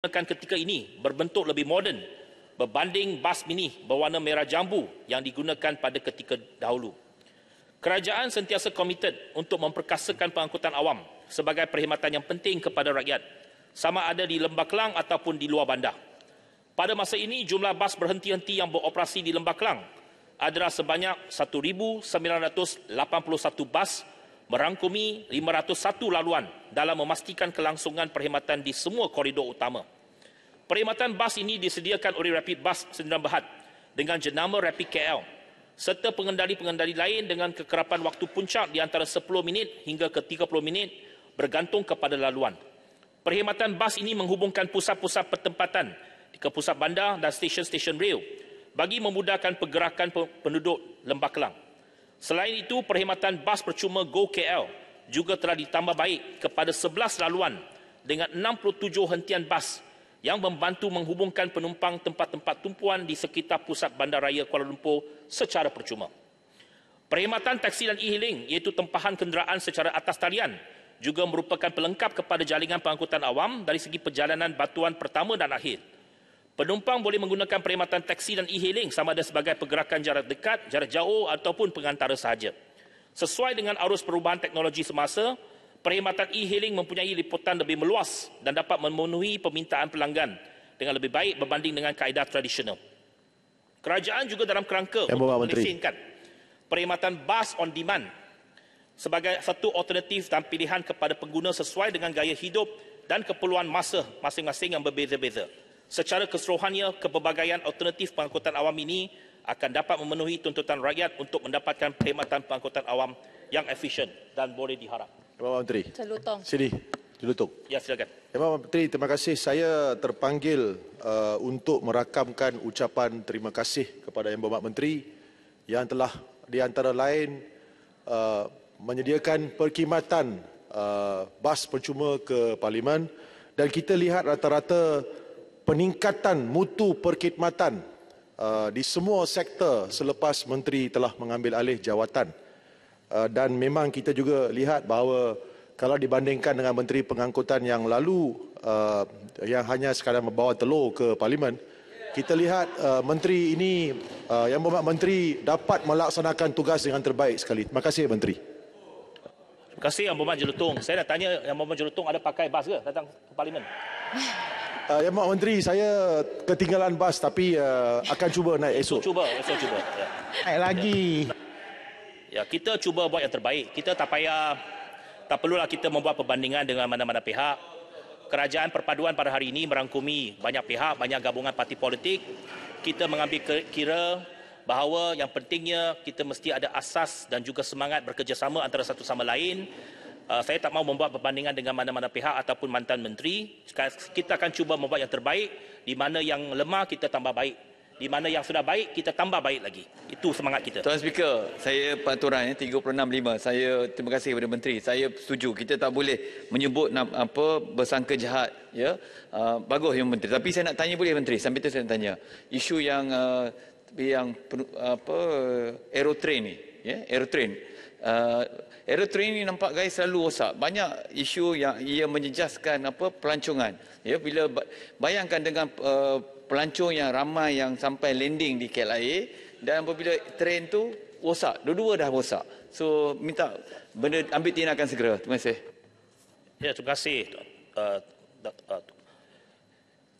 digunakan ketika ini berbentuk lebih moden berbanding bas mini berwarna merah jambu yang digunakan pada ketika dahulu. Kerajaan sentiasa komited untuk memperkasakan pengangkutan awam sebagai perkhidmatan yang penting kepada rakyat sama ada di Lembah Kelang ataupun di luar bandar. Pada masa ini jumlah bas berhenti-henti yang beroperasi di Lembah Kelang adalah sebanyak 1981 bas merangkumi 501 laluan dalam memastikan kelangsungan perkhidmatan di semua koridor utama. Perkhidmatan bas ini disediakan oleh Rapid Bus Sdn Bhd dengan jenama Rapid KL serta pengendali-pengendali lain dengan kekerapan waktu puncak di antara 10 minit hingga ke 30 minit bergantung kepada laluan. Perkhidmatan bas ini menghubungkan pusat-pusat pertempatan ke pusat bandar dan stesen-stesen rail bagi memudahkan pergerakan penduduk Lembah Kelang. Selain itu, perkhidmatan bas percuma Go KL juga telah ditambah baik kepada 11 laluan dengan 67 hentian bas yang membantu menghubungkan penumpang tempat-tempat tumpuan di sekitar pusat bandaraya Kuala Lumpur secara percuma. Perkhidmatan taksi dan e-hailing iaitu tempahan kenderaan secara atas talian juga merupakan pelengkap kepada jaringan pengangkutan awam dari segi perjalanan batuan pertama dan akhir. Penumpang boleh menggunakan perkhidmatan taksi dan e-hailing sama ada sebagai pergerakan jarak dekat, jarak jauh ataupun pengantara sahaja. Sesuai dengan arus perubahan teknologi semasa, perkhidmatan e-hailing mempunyai liputan lebih meluas dan dapat memenuhi permintaan pelanggan dengan lebih baik berbanding dengan kaedah tradisional. Kerajaan juga dalam kerangka Yang untuk melisinkan perkhidmatan bus on demand sebagai satu alternatif dan pilihan kepada pengguna sesuai dengan gaya hidup dan keperluan masa masing-masing yang berbeza-beza. Secara keseluruhannya, kepelbagaian alternatif pengangkutan awam ini akan dapat memenuhi tuntutan rakyat untuk mendapatkan perkhidmatan pengangkutan awam yang efisien dan boleh diharap. Terima Menteri. Celutong. Sini, celutong. Ya, silakan. Terima Menteri. Terima kasih. Saya terpanggil uh, untuk merakamkan ucapan terima kasih kepada Yang Berhormat Menteri yang telah di antara lain uh, menyediakan perkhidmatan uh, bas percuma ke Parlimen dan kita lihat rata-rata peningkatan mutu perkhidmatan uh, di semua sektor selepas menteri telah mengambil alih jawatan uh, dan memang kita juga lihat bahawa kalau dibandingkan dengan menteri pengangkutan yang lalu uh, yang hanya sekadar membawa telur ke parlimen kita lihat uh, menteri ini uh, yang bermakna menteri dapat melaksanakan tugas dengan terbaik sekali terima kasih menteri Terima kasih Yang Berhormat Jelutong. Saya nak tanya Yang Berhormat Jelutong ada pakai bas ke datang ke parlimen? Uh, ya Mak Menteri, saya ketinggalan bas tapi uh, akan cuba naik esok. Cuba, esok cuba. Ya. lagi. Ya, ya, kita cuba buat yang terbaik. Kita tak payah tak perlulah kita membuat perbandingan dengan mana-mana pihak. Kerajaan perpaduan pada hari ini merangkumi banyak pihak, banyak gabungan parti politik. Kita mengambil kira bahawa yang pentingnya kita mesti ada asas dan juga semangat bekerjasama antara satu sama lain Uh, saya tak mau membuat perbandingan dengan mana-mana pihak ataupun mantan menteri kita akan cuba membuat yang terbaik di mana yang lemah kita tambah baik di mana yang sudah baik kita tambah baik lagi itu semangat kita Tuan Speaker saya peraturan 365 saya terima kasih kepada menteri saya setuju kita tak boleh menyebut apa bersangka jahat ya uh, bagus yang menteri tapi saya nak tanya boleh menteri sampai itu saya nak tanya isu yang uh, yang uh, apa aerotrain ni ya aerotrain Aerotrain ini nampak guys selalu rosak. Banyak isu yang ia menjejaskan apa pelancongan. Ya bila bayangkan dengan uh, pelancong yang ramai yang sampai landing di KLIA dan apabila train tu rosak, dua-dua dah rosak. So minta benda ambil tindakan segera. Terima kasih. Ya, terima kasih. Uh,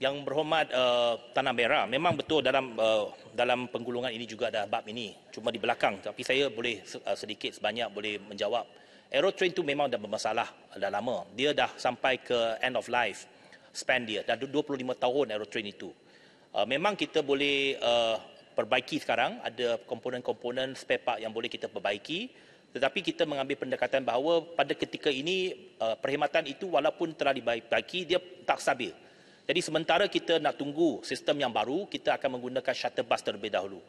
yang berhormat uh, Tanah Merah, memang betul dalam uh, dalam penggulungan ini juga ada bab ini. Cuma di belakang, tapi saya boleh uh, sedikit sebanyak boleh menjawab. Aerotrain itu memang dah bermasalah dah lama. Dia dah sampai ke end of life span dia. Dah 25 tahun aerotrain itu. Uh, memang kita boleh uh, perbaiki sekarang. Ada komponen-komponen spare part yang boleh kita perbaiki. Tetapi kita mengambil pendekatan bahawa pada ketika ini uh, perkhidmatan itu walaupun telah dibaiki, dia tak stabil. Jadi sementara kita nak tunggu sistem yang baru, kita akan menggunakan shuttle bus terlebih dahulu.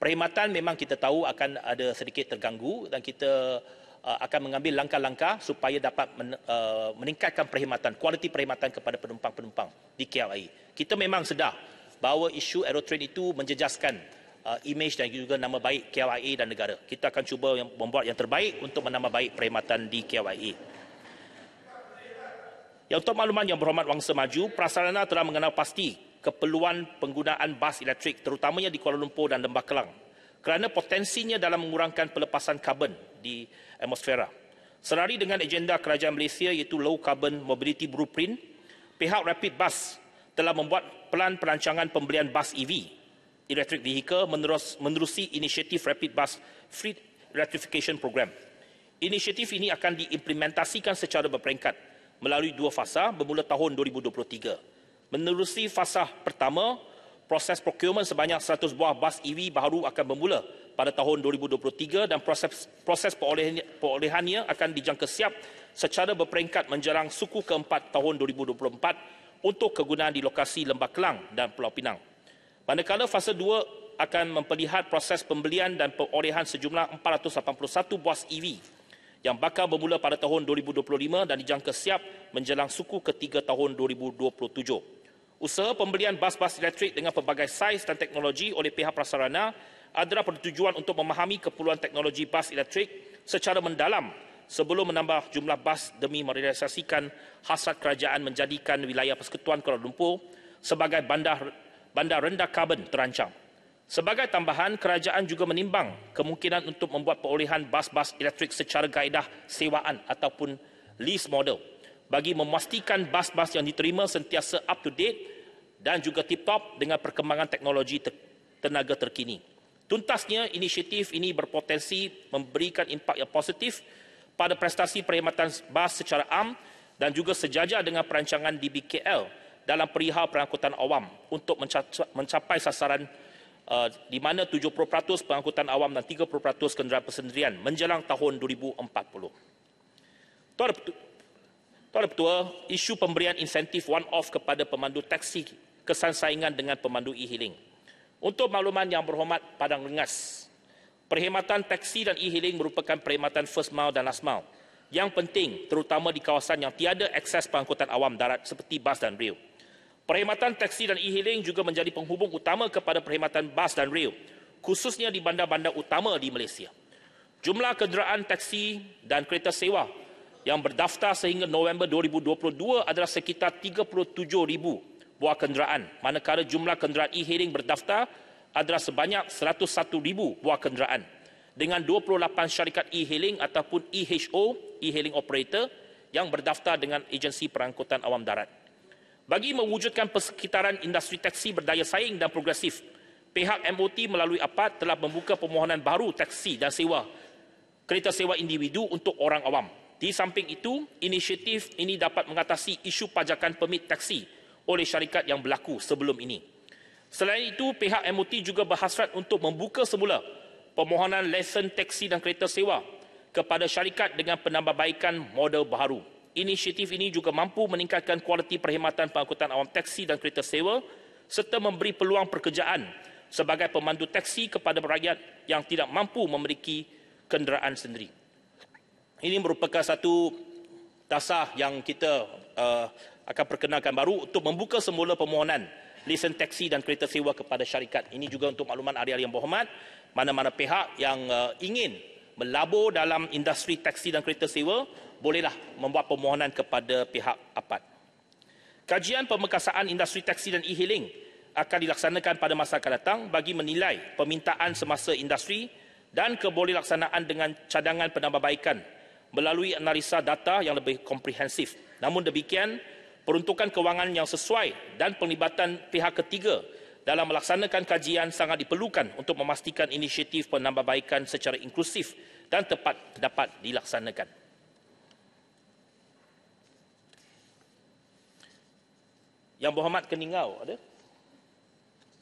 Perkhidmatan memang kita tahu akan ada sedikit terganggu dan kita uh, akan mengambil langkah-langkah supaya dapat uh, meningkatkan perkhidmatan, kualiti perkhidmatan kepada penumpang-penumpang di KLIA. Kita memang sedar bahawa isu aerotrain itu menjejaskan uh, imej dan juga nama baik KLIA dan negara. Kita akan cuba membuat yang terbaik untuk menambah baik perkhidmatan di KLIA. Yang untuk makluman yang berhormat wangsa maju, Prasarana telah mengenal pasti keperluan penggunaan bas elektrik terutamanya di Kuala Lumpur dan Lembah Kelang kerana potensinya dalam mengurangkan pelepasan karbon di atmosfera. Selari dengan agenda kerajaan Malaysia iaitu Low Carbon Mobility Blueprint, pihak Rapid Bus telah membuat pelan perancangan pembelian bas EV, electric vehicle, menerus, menerusi inisiatif Rapid Bus Fleet Electrification Program. Inisiatif ini akan diimplementasikan secara berperingkat melalui dua fasa bermula tahun 2023. Menerusi fasa pertama, proses procurement sebanyak 100 buah bas EV baru akan bermula pada tahun 2023 dan proses proses perolehannya, akan dijangka siap secara berperingkat menjerang suku keempat tahun 2024 untuk kegunaan di lokasi Lembah Kelang dan Pulau Pinang. Manakala fasa dua akan memperlihat proses pembelian dan perolehan sejumlah 481 buah EV yang bakal bermula pada tahun 2025 dan dijangka siap menjelang suku ketiga tahun 2027. Usaha pembelian bas-bas elektrik dengan pelbagai saiz dan teknologi oleh pihak prasarana adalah pertujuan untuk memahami keperluan teknologi bas elektrik secara mendalam sebelum menambah jumlah bas demi merealisasikan hasrat kerajaan menjadikan wilayah Persekutuan Kuala Lumpur sebagai bandar bandar rendah karbon terancang. Sebagai tambahan, kerajaan juga menimbang kemungkinan untuk membuat perolehan bas-bas elektrik secara gaedah sewaan ataupun lease model bagi memastikan bas-bas yang diterima sentiasa up to date dan juga tip-top dengan perkembangan teknologi tenaga terkini. Tuntasnya, inisiatif ini berpotensi memberikan impak yang positif pada prestasi perkhidmatan bas secara am dan juga sejajar dengan perancangan DBKL dalam perihal perangkutan awam untuk mencapai sasaran Uh, di mana 70% pengangkutan awam dan 30% kenderaan persendirian menjelang tahun 2040. Tuan Tuan Ketua, isu pemberian insentif one-off kepada pemandu taksi kesan saingan dengan pemandu e-hailing. Untuk makluman yang berhormat padang rengas, perkhidmatan taksi dan e-hailing merupakan perkhidmatan first mile dan last mile yang penting terutama di kawasan yang tiada akses pengangkutan awam darat seperti bas dan rail. Perkhidmatan teksi dan e-hailing juga menjadi penghubung utama kepada perkhidmatan bas dan rail, khususnya di bandar-bandar utama di Malaysia. Jumlah kenderaan teksi dan kereta sewa yang berdaftar sehingga November 2022 adalah sekitar 37,000 buah kenderaan, manakala jumlah kenderaan e-hailing berdaftar adalah sebanyak 101,000 buah kenderaan dengan 28 syarikat e-hailing ataupun EHO, e-hailing operator yang berdaftar dengan agensi perangkutan awam darat. Bagi mewujudkan persekitaran industri teksi berdaya saing dan progresif, pihak MOT melalui APAT telah membuka permohonan baru teksi dan sewa kereta sewa individu untuk orang awam. Di samping itu, inisiatif ini dapat mengatasi isu pajakan permit teksi oleh syarikat yang berlaku sebelum ini. Selain itu, pihak MOT juga berhasrat untuk membuka semula permohonan lesen teksi dan kereta sewa kepada syarikat dengan penambahbaikan model baru inisiatif ini juga mampu meningkatkan kualiti perkhidmatan pengangkutan awam teksi dan kereta sewa serta memberi peluang pekerjaan sebagai pemandu teksi kepada rakyat yang tidak mampu memiliki kenderaan sendiri. Ini merupakan satu tasah yang kita uh, akan perkenalkan baru untuk membuka semula permohonan lesen teksi dan kereta sewa kepada syarikat. Ini juga untuk makluman ahli-ahli yang berhormat, mana-mana pihak yang uh, ingin melabur dalam industri teksi dan kereta sewa bolehlah membuat permohonan kepada pihak APAT. Kajian pemekasaan industri teksi dan e-hailing akan dilaksanakan pada masa akan datang bagi menilai permintaan semasa industri dan kebolehlaksanaan dengan cadangan penambahbaikan melalui analisa data yang lebih komprehensif. Namun demikian, peruntukan kewangan yang sesuai dan penglibatan pihak ketiga dalam melaksanakan kajian sangat diperlukan untuk memastikan inisiatif penambahbaikan secara inklusif dan tepat dapat dilaksanakan. Yang berhormat Keningau ada?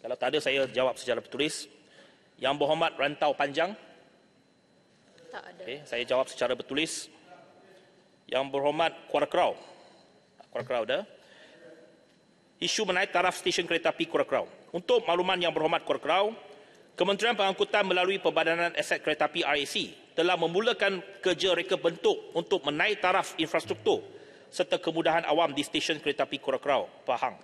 Kalau tak ada saya jawab secara tertulis. Yang berhormat Rantau Panjang? Tak ada. Okay, saya jawab secara tertulis. Yang berhormat Kuala Krau? Kuala Krau ada? Isu menaik taraf stesen kereta api Kuala Krau. Untuk makluman yang berhormat Kuala Krau, Kementerian Pengangkutan melalui Perbadanan Aset Kereta Api RAC telah memulakan kerja reka bentuk untuk menaik taraf infrastruktur serta kemudahan awam di stesen kereta api Kurakrau, Pahang.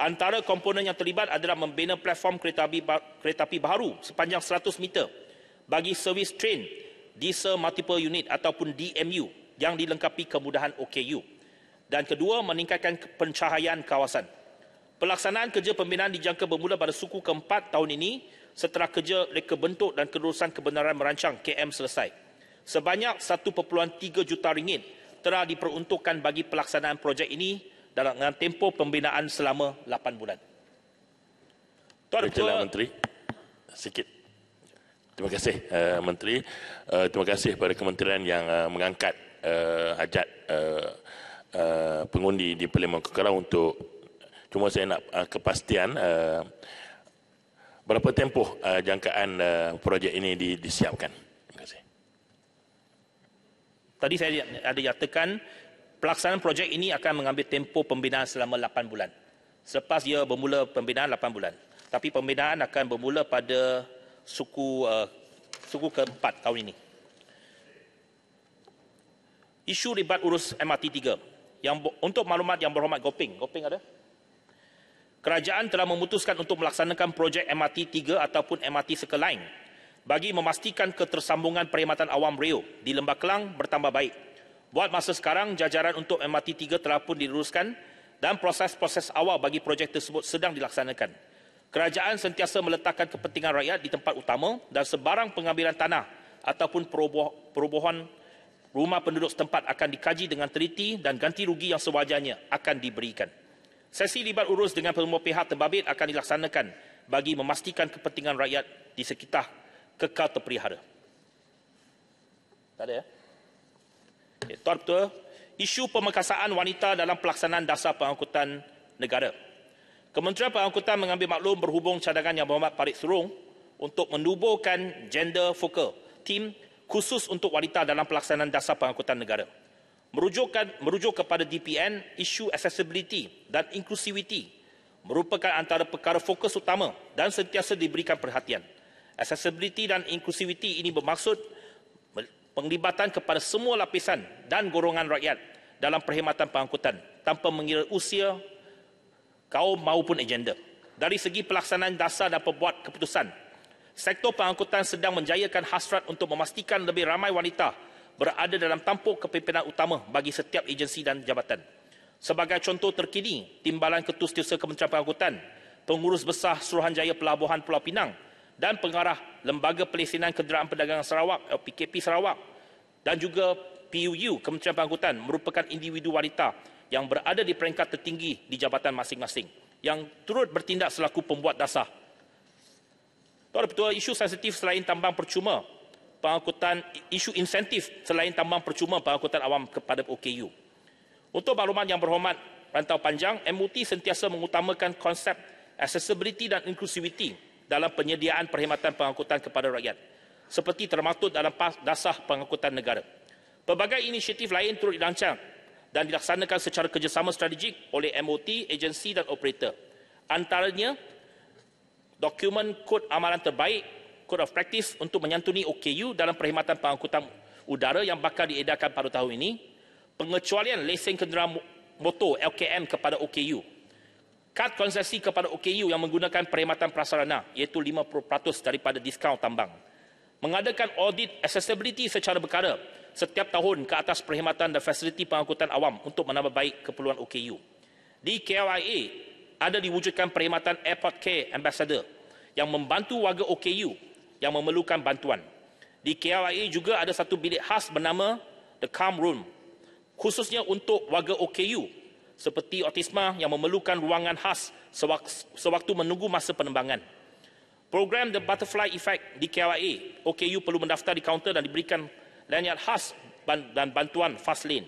Antara komponen yang terlibat adalah membina platform kereta api, kereta api baru sepanjang 100 meter bagi servis train Diesel Multiple Unit ataupun DMU yang dilengkapi kemudahan OKU. Dan kedua, meningkatkan pencahayaan kawasan. Pelaksanaan kerja pembinaan dijangka bermula pada suku keempat tahun ini setelah kerja reka bentuk dan kerusan kebenaran merancang KM selesai. Sebanyak 1.3 juta ringgit sejahtera diperuntukkan bagi pelaksanaan projek ini dalam tempoh pembinaan selama 8 bulan. Tuan Perdana Menteri, sikit. Terima kasih uh, Menteri. Uh, terima kasih kepada kementerian yang uh, mengangkat uh, ajat uh, uh, pengundi di Parlimen Kekara untuk cuma saya nak uh, kepastian uh, berapa tempoh uh, jangkaan uh, projek ini di, disiapkan tadi saya ada nyatakan pelaksanaan projek ini akan mengambil tempoh pembinaan selama 8 bulan. Selepas ia bermula pembinaan 8 bulan. Tapi pembinaan akan bermula pada suku uh, suku keempat tahun ini. Isu ribat urus MRT 3. Yang untuk maklumat yang berhormat Goping, Goping ada? Kerajaan telah memutuskan untuk melaksanakan projek MRT 3 ataupun MRT Circle Line bagi memastikan ketersambungan perkhidmatan awam Rio di Lembah Kelang bertambah baik. Buat masa sekarang, jajaran untuk MRT 3 telah pun diluruskan dan proses-proses awal bagi projek tersebut sedang dilaksanakan. Kerajaan sentiasa meletakkan kepentingan rakyat di tempat utama dan sebarang pengambilan tanah ataupun perubahan rumah penduduk setempat akan dikaji dengan teliti dan ganti rugi yang sewajarnya akan diberikan. Sesi libat urus dengan semua pihak terbabit akan dilaksanakan bagi memastikan kepentingan rakyat di sekitar kekal terpelihara. Tak ada ya? Okay, eh, tuan Ketua, isu pemerkasaan wanita dalam pelaksanaan dasar pengangkutan negara. Kementerian Pengangkutan mengambil maklum berhubung cadangan yang berhormat Parit Surung untuk menubuhkan gender focal team khusus untuk wanita dalam pelaksanaan dasar pengangkutan negara. Merujukkan, merujuk kepada DPN, isu accessibility dan inclusivity merupakan antara perkara fokus utama dan sentiasa diberikan perhatian. Accessibility dan inklusiviti ini bermaksud penglibatan kepada semua lapisan dan golongan rakyat dalam perkhidmatan pengangkutan tanpa mengira usia, kaum maupun agenda. Dari segi pelaksanaan dasar dan pembuat keputusan, sektor pengangkutan sedang menjayakan hasrat untuk memastikan lebih ramai wanita berada dalam tampuk kepimpinan utama bagi setiap agensi dan jabatan. Sebagai contoh terkini, Timbalan Ketua Setiausaha Kementerian Pengangkutan, Pengurus Besar Suruhanjaya Pelabuhan Pulau Pinang, dan pengarah Lembaga pelisinan kederaan Perdagangan Sarawak PKP eh, Sarawak dan juga PUU Kementerian Pengangkutan merupakan individu wanita yang berada di peringkat tertinggi di jabatan masing-masing yang turut bertindak selaku pembuat dasar. Tuan Ketua, isu sensitif selain tambang percuma pengangkutan isu insentif selain tambang percuma pengangkutan awam kepada OKU. Untuk makluman yang berhormat rantau panjang, MUT sentiasa mengutamakan konsep accessibility dan inclusivity dalam penyediaan perkhidmatan pengangkutan kepada rakyat seperti termaktub dalam dasar pengangkutan negara. Pelbagai inisiatif lain turut dirancang dan dilaksanakan secara kerjasama strategik oleh MOT, agensi dan operator. Antaranya, dokumen kod amalan terbaik, code of practice untuk menyantuni OKU dalam perkhidmatan pengangkutan udara yang bakal diedarkan pada tahun ini, pengecualian lesen kenderaan motor LKM kepada OKU kad konsesi kepada OKU yang menggunakan perkhidmatan prasarana iaitu 50% daripada diskaun tambang. Mengadakan audit accessibility secara berkala setiap tahun ke atas perkhidmatan dan fasiliti pengangkutan awam untuk menambah baik keperluan OKU. Di KLIA, ada diwujudkan perkhidmatan Airport Care Ambassador yang membantu warga OKU yang memerlukan bantuan. Di KLIA juga ada satu bilik khas bernama The Calm Room khususnya untuk warga OKU seperti autisma yang memerlukan ruangan khas sewaktu menunggu masa penembangan. Program The Butterfly Effect di KYA, OKU perlu mendaftar di kaunter dan diberikan lanyard khas dan bantuan fast lane.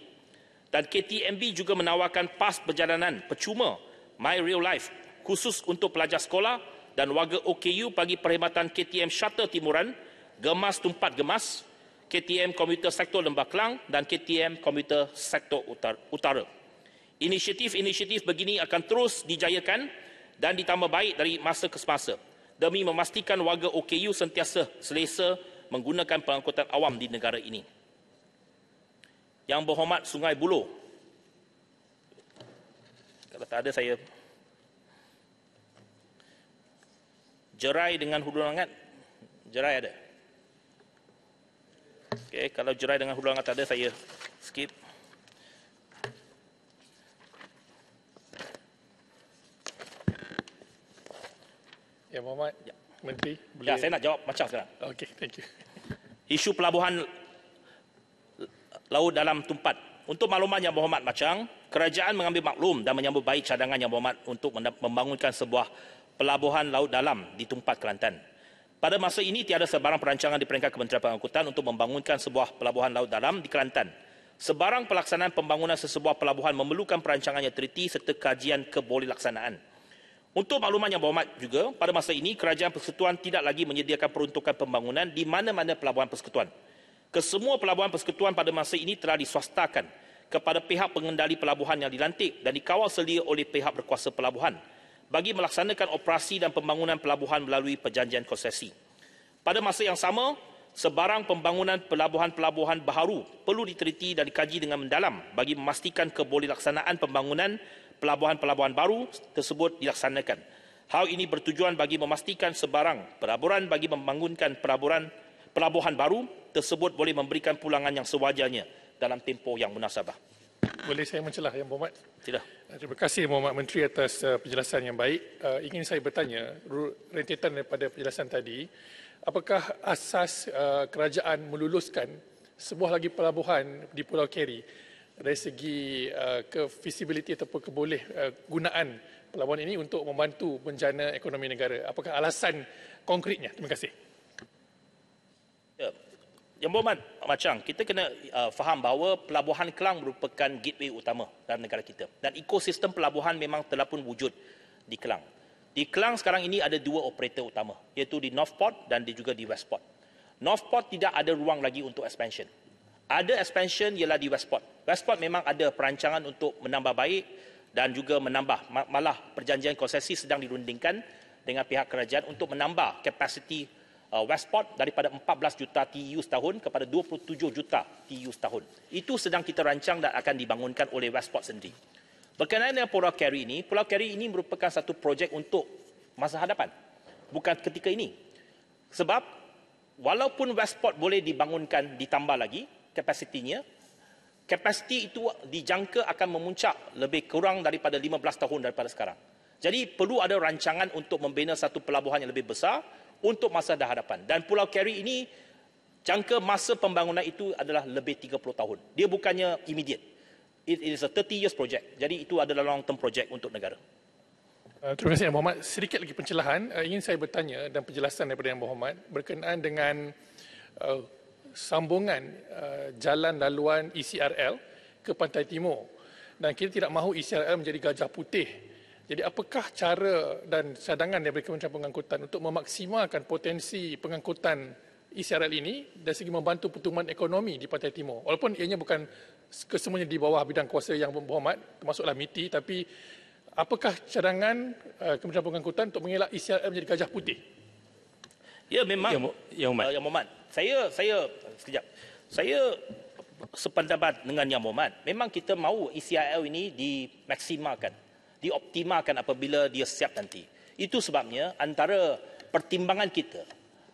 Dan KTMB juga menawarkan pas perjalanan percuma My Real Life khusus untuk pelajar sekolah dan warga OKU bagi perkhidmatan KTM Shuttle Timuran, Gemas Tumpat Gemas, KTM Komuter Sektor Lembah Kelang dan KTM Komuter Sektor utara. Inisiatif-inisiatif begini akan terus dijayakan dan ditambah baik dari masa ke semasa demi memastikan warga OKU sentiasa selesa menggunakan pengangkutan awam di negara ini. Yang berhormat Sungai Buloh. Kalau tak ada saya jerai dengan hulu langat jerai ada. Okey, kalau jerai dengan hulu langat tak ada saya Menteri. Ya, boleh... Ya, saya nak jawab macam sekarang. Okey, thank you. Isu pelabuhan laut dalam tumpat. Untuk makluman yang berhormat macam, kerajaan mengambil maklum dan menyambut baik cadangan yang berhormat untuk membangunkan sebuah pelabuhan laut dalam di tumpat Kelantan. Pada masa ini tiada sebarang perancangan di peringkat Kementerian Pengangkutan untuk membangunkan sebuah pelabuhan laut dalam di Kelantan. Sebarang pelaksanaan pembangunan sesebuah pelabuhan memerlukan perancangan yang teliti serta kajian kebolehlaksanaan. Untuk makluman yang berhormat juga, pada masa ini kerajaan persekutuan tidak lagi menyediakan peruntukan pembangunan di mana-mana pelabuhan persekutuan. Kesemua pelabuhan persekutuan pada masa ini telah diswastakan kepada pihak pengendali pelabuhan yang dilantik dan dikawal selia oleh pihak berkuasa pelabuhan bagi melaksanakan operasi dan pembangunan pelabuhan melalui perjanjian konsesi. Pada masa yang sama, sebarang pembangunan pelabuhan-pelabuhan baharu perlu diteliti dan dikaji dengan mendalam bagi memastikan kebolehlaksanaan pembangunan pelabuhan-pelabuhan baru tersebut dilaksanakan. Hal ini bertujuan bagi memastikan sebarang peraburan bagi membangunkan peraburan pelabuhan baru tersebut boleh memberikan pulangan yang sewajarnya dalam tempoh yang munasabah. Boleh saya mencelah yang Muhammad? Tidak. Eh, terima kasih Muhammad Menteri atas eh, penjelasan yang baik. Eh, ingin saya bertanya rentetan daripada penjelasan tadi, apakah asas kerajaan meluluskan sebuah lagi pelabuhan di Pulau Keri? dari segi uh, ke feasibility ataupun keboleh uh, gunaan pelabuhan ini untuk membantu menjana ekonomi negara. Apakah alasan konkretnya? Terima kasih. Ya. Yang berhormat, Pak Macang, kita kena uh, faham bahawa pelabuhan Kelang merupakan gateway utama dalam negara kita. Dan ekosistem pelabuhan memang telah pun wujud di Kelang. Di Kelang sekarang ini ada dua operator utama, iaitu di Northport dan di juga di Westport. Northport tidak ada ruang lagi untuk expansion. Ada expansion ialah di Westport. Westport memang ada perancangan untuk menambah baik dan juga menambah malah perjanjian konsesi sedang dirundingkan dengan pihak kerajaan untuk menambah kapasiti uh, Westport daripada 14 juta TEU setahun kepada 27 juta TEU setahun. Itu sedang kita rancang dan akan dibangunkan oleh Westport sendiri. Berkenaan dengan Pulau Kerry ini, Pulau Kerry ini merupakan satu projek untuk masa hadapan. Bukan ketika ini. Sebab walaupun Westport boleh dibangunkan ditambah lagi, kapasitinya. Kapasiti itu dijangka akan memuncak lebih kurang daripada 15 tahun daripada sekarang. Jadi perlu ada rancangan untuk membina satu pelabuhan yang lebih besar untuk masa hadapan. Dan Pulau Kerry ini jangka masa pembangunan itu adalah lebih 30 tahun. Dia bukannya imediat. It is a 30 years project. Jadi itu adalah long term project untuk negara. Uh, terima kasih Yang Muhammad. Sedikit lagi pencelahan. Uh, ingin saya bertanya dan penjelasan daripada Yang Muhammad berkenaan dengan uh, sambungan uh, jalan laluan ECRL ke Pantai Timur dan kita tidak mahu ECRL menjadi gajah putih. Jadi apakah cara dan cadangan daripada Kementerian Pengangkutan untuk memaksimalkan potensi pengangkutan ECRL ini dari segi membantu pertumbuhan ekonomi di Pantai Timur? Walaupun ianya bukan kesemuanya di bawah bidang kuasa yang berhormat, termasuklah MITI, tapi apakah cadangan uh, Kementerian Pengangkutan untuk mengelak ECRL menjadi gajah putih? Ya memang, Yang Mohd. Ya, uh, ya, saya, saya sekejap. Saya sependapat dengan Yang Mohamad, memang kita mahu ECIL ini dimaksimalkan, dioptimalkan apabila dia siap nanti. Itu sebabnya antara pertimbangan kita,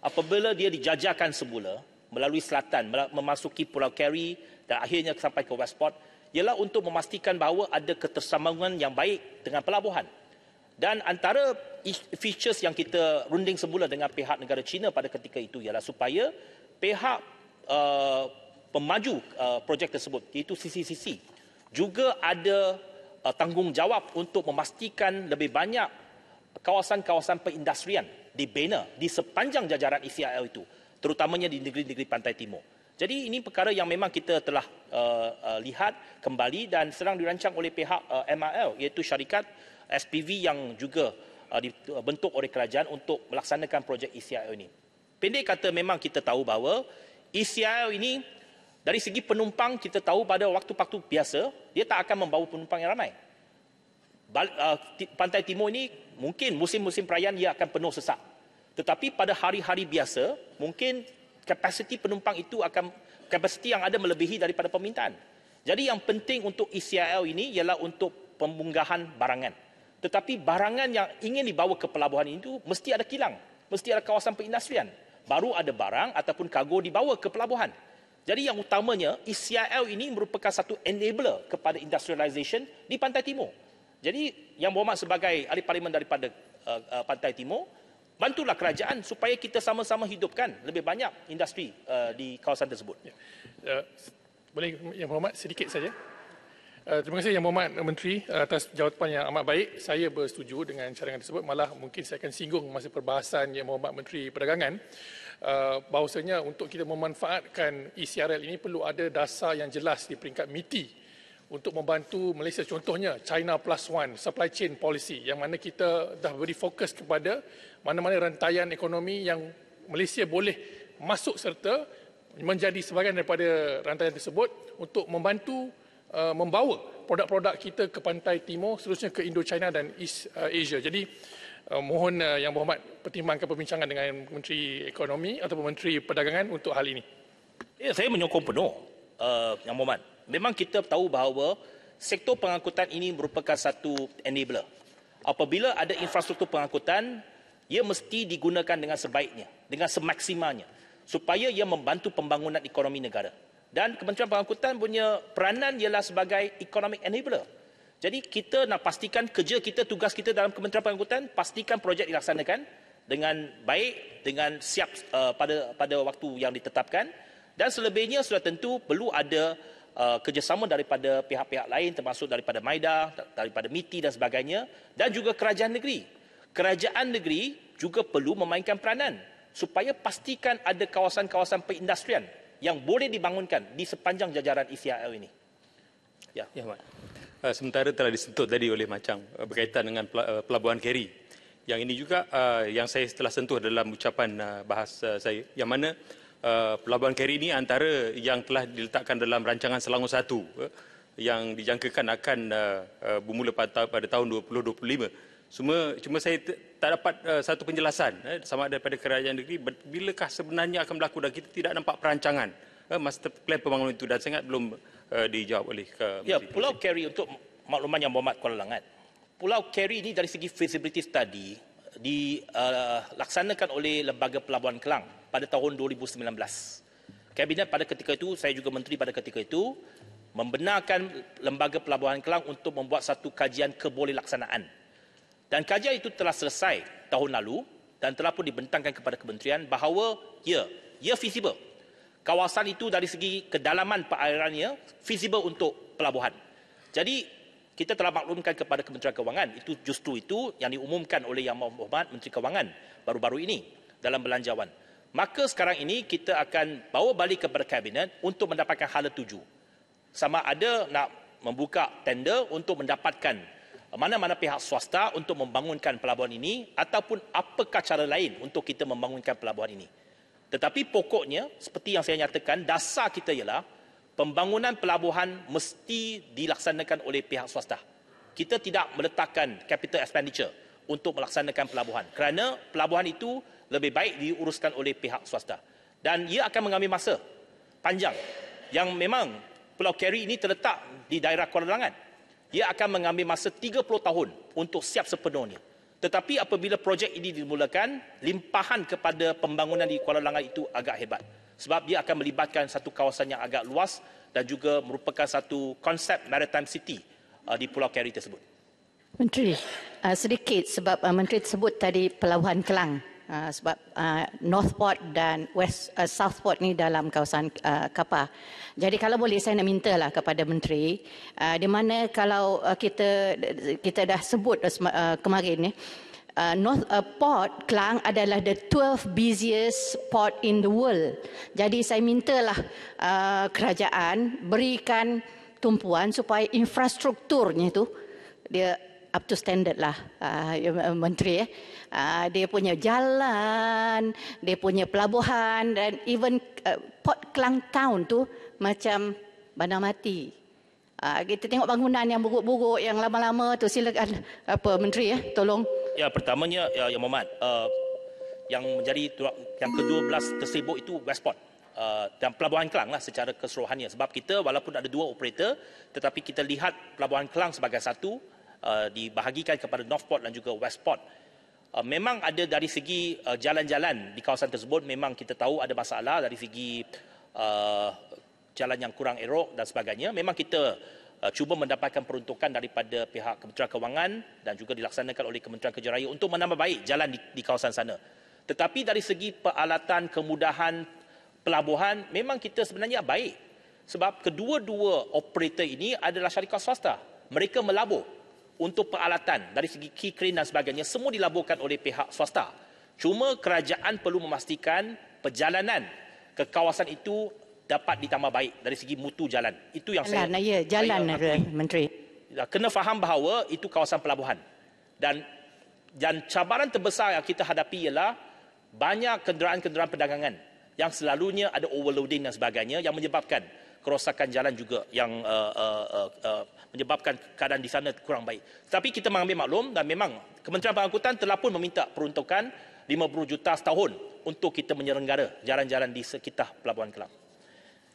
apabila dia dijajakan semula melalui selatan, memasuki Pulau Kerry dan akhirnya sampai ke Westport, ialah untuk memastikan bahawa ada ketersambungan yang baik dengan pelabuhan. Dan antara features yang kita runding semula dengan pihak negara China pada ketika itu ialah supaya pihak Uh, pemaju uh, projek tersebut iaitu CCCC juga ada uh, tanggungjawab untuk memastikan lebih banyak kawasan-kawasan perindustrian dibina di sepanjang jajaran ECIL itu terutamanya di negeri-negeri pantai timur. Jadi ini perkara yang memang kita telah uh, uh, lihat kembali dan sedang dirancang oleh pihak uh, MRL iaitu syarikat SPV yang juga uh, dibentuk oleh kerajaan untuk melaksanakan projek ECIL ini. Pendek kata memang kita tahu bahawa ECIO ini dari segi penumpang kita tahu pada waktu-waktu biasa dia tak akan membawa penumpang yang ramai. Uh, Pantai Timur ini mungkin musim-musim perayaan dia akan penuh sesak. Tetapi pada hari-hari biasa mungkin kapasiti penumpang itu akan kapasiti yang ada melebihi daripada permintaan. Jadi yang penting untuk ECIO ini ialah untuk pemunggahan barangan. Tetapi barangan yang ingin dibawa ke pelabuhan itu mesti ada kilang, mesti ada kawasan perindustrian baru ada barang ataupun kargo dibawa ke pelabuhan. Jadi yang utamanya ECIL ini merupakan satu enabler kepada industrialisation di pantai timur. Jadi yang berhormat sebagai ahli parlimen daripada uh, uh, pantai timur bantulah kerajaan supaya kita sama-sama hidupkan lebih banyak industri uh, di kawasan tersebut. Uh, boleh yang berhormat sedikit saja. Uh, terima kasih Yang Mohamad Menteri atas jawapan yang amat baik. Saya bersetuju dengan cadangan tersebut. Malah mungkin saya akan singgung masa perbahasan Yang Mohamad Menteri Perdagangan. Uh, bahawasanya untuk kita memanfaatkan ECRL ini perlu ada dasar yang jelas di peringkat MITI untuk membantu Malaysia contohnya China Plus One Supply Chain Policy yang mana kita dah beri fokus kepada mana-mana rantaian ekonomi yang Malaysia boleh masuk serta menjadi sebahagian daripada rantaian tersebut untuk membantu Uh, membawa produk-produk kita ke pantai timur seterusnya ke Indochina dan East uh, Asia. Jadi uh, mohon yang berhormat pertimbangkan perbincangan dengan Menteri Ekonomi atau Menteri Perdagangan untuk hal ini. Ya, saya menyokong penuh uh, yang berhormat. Memang kita tahu bahawa sektor pengangkutan ini merupakan satu enabler. Apabila ada infrastruktur pengangkutan, ia mesti digunakan dengan sebaiknya, dengan semaksimanya, supaya ia membantu pembangunan ekonomi negara dan Kementerian Pengangkutan punya peranan ialah sebagai economic enabler. Jadi kita nak pastikan kerja kita, tugas kita dalam Kementerian Pengangkutan pastikan projek dilaksanakan dengan baik, dengan siap uh, pada pada waktu yang ditetapkan dan selebihnya sudah tentu perlu ada uh, kerjasama daripada pihak-pihak lain termasuk daripada MAIDA, daripada MITI dan sebagainya dan juga kerajaan negeri. Kerajaan negeri juga perlu memainkan peranan supaya pastikan ada kawasan-kawasan perindustrian yang boleh dibangunkan di sepanjang jajaran ECIL ini. Ya, ya Mak. Eh, sementara telah disentuh tadi oleh Macang eh, berkaitan dengan eh, pelabuhan Keri. Yang ini juga yang saya telah sentuh dalam ucapan bahas saya yang mana pelabuhan Keri ini antara yang telah diletakkan dalam rancangan Selangor satu yang dijangkakan akan bermula pada, pada tahun 2025. Semua cuma saya tak dapat uh, satu penjelasan eh, sama ada daripada kerajaan negeri bilakah sebenarnya akan berlaku dan kita tidak nampak perancangan eh, master plan pembangunan itu dan sangat belum uh, dijawab oleh uh, Ya, Pulau Kerry untuk makluman yang berhormat Kuala Langat. Pulau Kerry ini dari segi feasibility study eh, dilaksanakan uh, oleh Lembaga Pelabuhan Kelang pada tahun 2019. Kabinet pada ketika itu, saya juga menteri pada ketika itu, membenarkan Lembaga Pelabuhan Kelang untuk membuat satu kajian kebolehlaksanaan laksanaan dan kajian itu telah selesai tahun lalu dan telah pun dibentangkan kepada kementerian bahawa ya, ya feasible. Kawasan itu dari segi kedalaman perairannya feasible untuk pelabuhan. Jadi kita telah maklumkan kepada Kementerian Kewangan itu justru itu yang diumumkan oleh Yang Mohamad Menteri Kewangan baru-baru ini dalam belanjawan. Maka sekarang ini kita akan bawa balik kepada Kabinet untuk mendapatkan hala tuju. Sama ada nak membuka tender untuk mendapatkan mana-mana pihak swasta untuk membangunkan pelabuhan ini ataupun apakah cara lain untuk kita membangunkan pelabuhan ini. Tetapi pokoknya seperti yang saya nyatakan dasar kita ialah pembangunan pelabuhan mesti dilaksanakan oleh pihak swasta. Kita tidak meletakkan capital expenditure untuk melaksanakan pelabuhan kerana pelabuhan itu lebih baik diuruskan oleh pihak swasta dan ia akan mengambil masa panjang yang memang Pulau Kerry ini terletak di daerah Kuala Langat ia akan mengambil masa 30 tahun untuk siap sepenuhnya. Tetapi apabila projek ini dimulakan, limpahan kepada pembangunan di Kuala Langat itu agak hebat. Sebab dia akan melibatkan satu kawasan yang agak luas dan juga merupakan satu konsep maritime city uh, di Pulau Kerry tersebut. Menteri, uh, sedikit sebab uh, Menteri sebut tadi Pelabuhan Kelang. Ah, sebab uh, ah, Northport dan West uh, ah, Southport ni dalam kawasan uh, Kapah. Jadi kalau boleh saya nak mintalah kepada menteri uh, di mana kalau uh, kita kita dah sebut uh, kemarin ni Uh, North uh, Port Klang adalah the 12th busiest port in the world. Jadi saya mintalah uh, kerajaan berikan tumpuan supaya infrastrukturnya itu dia up to standard lah uh, menteri eh. uh, dia punya jalan dia punya pelabuhan dan even uh, port kelang town tu macam bandar mati uh, kita tengok bangunan yang buruk-buruk yang lama-lama tu silakan apa menteri eh tolong ya pertamanya ya yang Muhammad uh, yang menjadi yang kedua belas tersibuk itu Westport Uh, eh, dan pelabuhan Kelang lah secara keseluruhannya sebab kita walaupun ada dua operator tetapi kita lihat pelabuhan Kelang sebagai satu uh, dibahagikan kepada Northport dan juga Westport. Uh, memang ada dari segi uh, jalan-jalan di kawasan tersebut memang kita tahu ada masalah dari segi uh, jalan yang kurang erok dan sebagainya. Memang kita uh, cuba mendapatkan peruntukan daripada pihak Kementerian Kewangan dan juga dilaksanakan oleh Kementerian Kejayaan untuk menambah baik jalan di, di kawasan sana. Tetapi dari segi peralatan kemudahan pelabuhan memang kita sebenarnya baik sebab kedua-dua operator ini adalah syarikat swasta mereka melabur untuk peralatan dari segi key crane dan sebagainya semua dilaburkan oleh pihak swasta. Cuma kerajaan perlu memastikan perjalanan ke kawasan itu dapat ditambah baik dari segi mutu jalan. Itu yang jalan, ya, saya ya, jalan saya menteri. Ya, kena faham bahawa itu kawasan pelabuhan. Dan dan cabaran terbesar yang kita hadapi ialah banyak kenderaan-kenderaan perdagangan yang selalunya ada overloading dan sebagainya yang menyebabkan kerosakan jalan juga yang uh, uh, uh, uh, menyebabkan keadaan di sana kurang baik. Tetapi kita mengambil maklum dan memang Kementerian Pengangkutan telah pun meminta peruntukan 50 juta setahun untuk kita menyelenggara jalan-jalan di sekitar Pelabuhan Kelang.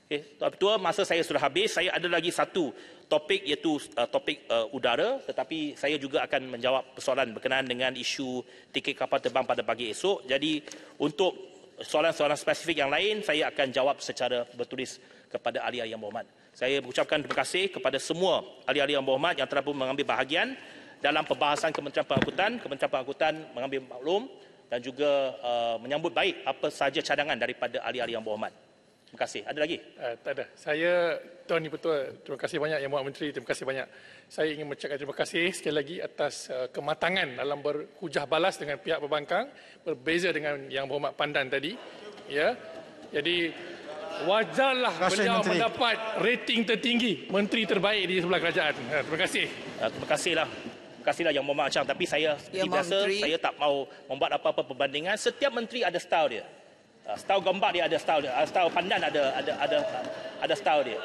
Okay. Tuan Ketua, masa saya sudah habis, saya ada lagi satu topik iaitu uh, topik uh, udara tetapi saya juga akan menjawab persoalan berkenaan dengan isu tiket kapal terbang pada pagi esok. Jadi untuk soalan-soalan spesifik yang lain, saya akan jawab secara bertulis kepada ahli yang berhormat. Saya mengucapkan terima kasih kepada semua ahli yang berhormat yang telah pun mengambil bahagian dalam pembahasan Kementerian Pengangkutan. Kementerian Pengangkutan mengambil maklum dan juga uh, menyambut baik apa sahaja cadangan daripada ahli yang berhormat. Terima kasih. Ada lagi? Uh, tak ada. Saya, Tuan Dipertua, terima kasih banyak Yang Muat Menteri. Terima kasih banyak. Saya ingin mengucapkan terima kasih sekali lagi atas uh, kematangan dalam berhujah balas dengan pihak pembangkang berbeza dengan Yang Berhormat Pandan tadi. Ya. Jadi, wajarlah Rasa beliau Menteri. mendapat rating tertinggi Menteri terbaik di sebelah kerajaan. Ha, terima kasih. Ya, terima kasihlah. Terima kasihlah yang Muhammad Acang. Tapi saya ya, biasa, saya tak mau membuat apa-apa perbandingan. Setiap Menteri ada style dia. Ha, style gambar dia ada style dia. Ha, style pandan ada ada ada ada style dia.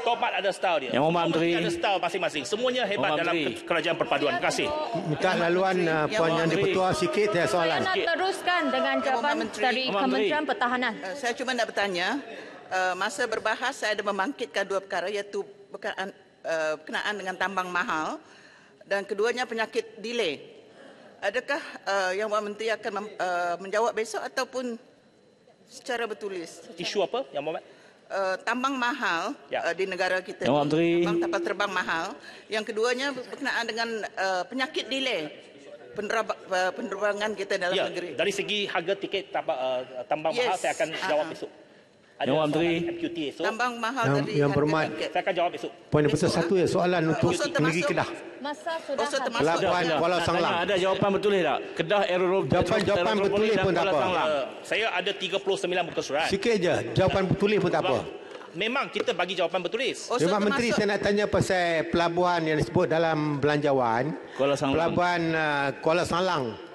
Topat ada style dia. Yang Muhammad Menteri. Ada style masing-masing. Semuanya hebat dalam kerajaan perpaduan. Terima kasih. Minta laluan uh, ya, Puan Yang Dipertua sikit ya soalan. Saya nak teruskan dengan ya, jawapan dari Kementerian Pertahanan. Eh, saya cuma nak bertanya. Eh, masa berbahas saya ada membangkitkan dua perkara iaitu berkenaan, eh, berkenaan dengan tambang mahal dan keduanya penyakit delay. Adakah uh, Yang Buat Menteri akan mem, uh, menjawab besok ataupun secara bertulis? Isu apa Yang Buat Uh, tambang mahal ya. uh, di negara kita. Yang Menteri. Tambang terbang mahal. Yang keduanya berkenaan dengan uh, penyakit delay penerab, uh, penerbangan kita dalam ya. negeri. Dari segi harga tiket tambang, uh, tambang yes. mahal, saya akan ah, jawab ah. besok. Yang Wan Menteri. Tambang mahal yang, yang berhormat. Saya akan jawab esok. Poin yang pertama satu ya soalan untuk negeri Kedah. Masa sudah Kuala Sanglang. Ada jawapan betul tak? Kedah aerodrome. Jawapan jawapan betul pun tak apa. Eh, saya ada 39 muka surat. Sikit je. Jawapan betul pun tak apa. Memang kita bagi jawapan bertulis. Oh, Memang Menteri saya nak tanya pasal pelabuhan yang disebut dalam belanjawan. Pelabuhan eh, Kuala Sanglang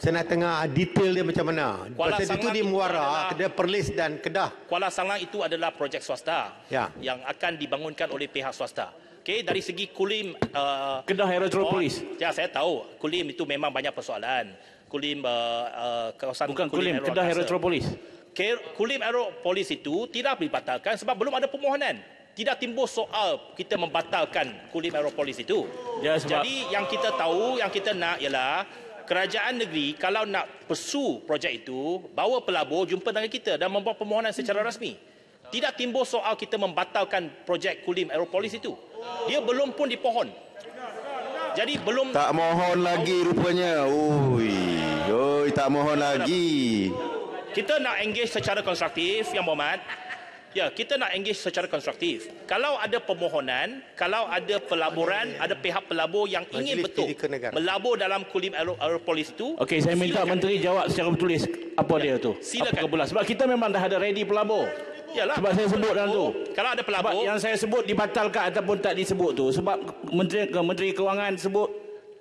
saya nak tengah detail dia macam mana. Kuala Pasal itu di Muara, ada Perlis dan Kedah. Kuala Sangang itu adalah projek swasta ya. yang akan dibangunkan oleh pihak swasta. Okay, dari segi Kulim... Uh, Kedah Aerodropolis. Ya, saya tahu. Kulim itu memang banyak persoalan. Kulim uh, uh kawasan Bukan Kulim, Kulim Kedah Aerodropolis. Kulim Aeropolis itu tidak dibatalkan sebab belum ada permohonan. Tidak timbul soal kita membatalkan Kulim Aeropolis itu. Ya, Jadi yang kita tahu, yang kita nak ialah kerajaan negeri kalau nak pesu projek itu bawa pelabur jumpa dengan kita dan membuat permohonan secara rasmi tidak timbul soal kita membatalkan projek Kulim Aeropolis itu dia belum pun dipohon jadi belum tak mohon lagi rupanya ui oi tak mohon lagi kita nak engage secara konstruktif yang berhormat Ya, kita nak engage secara konstruktif. Kalau ada permohonan, kalau ada pelaburan, ada pihak pelabur yang ingin betul melabur dalam kulim aeropolis itu. Okey, saya minta silakan. menteri jawab secara tertulis apa ya, dia tu. Silakan. Apa Sebab kita memang dah ada ready pelabur. Yalah, sebab saya sebut pelabur, dalam tu. Oh, kalau ada pelabur sebab yang saya sebut dibatalkan ataupun tak disebut tu sebab menteri menteri kewangan sebut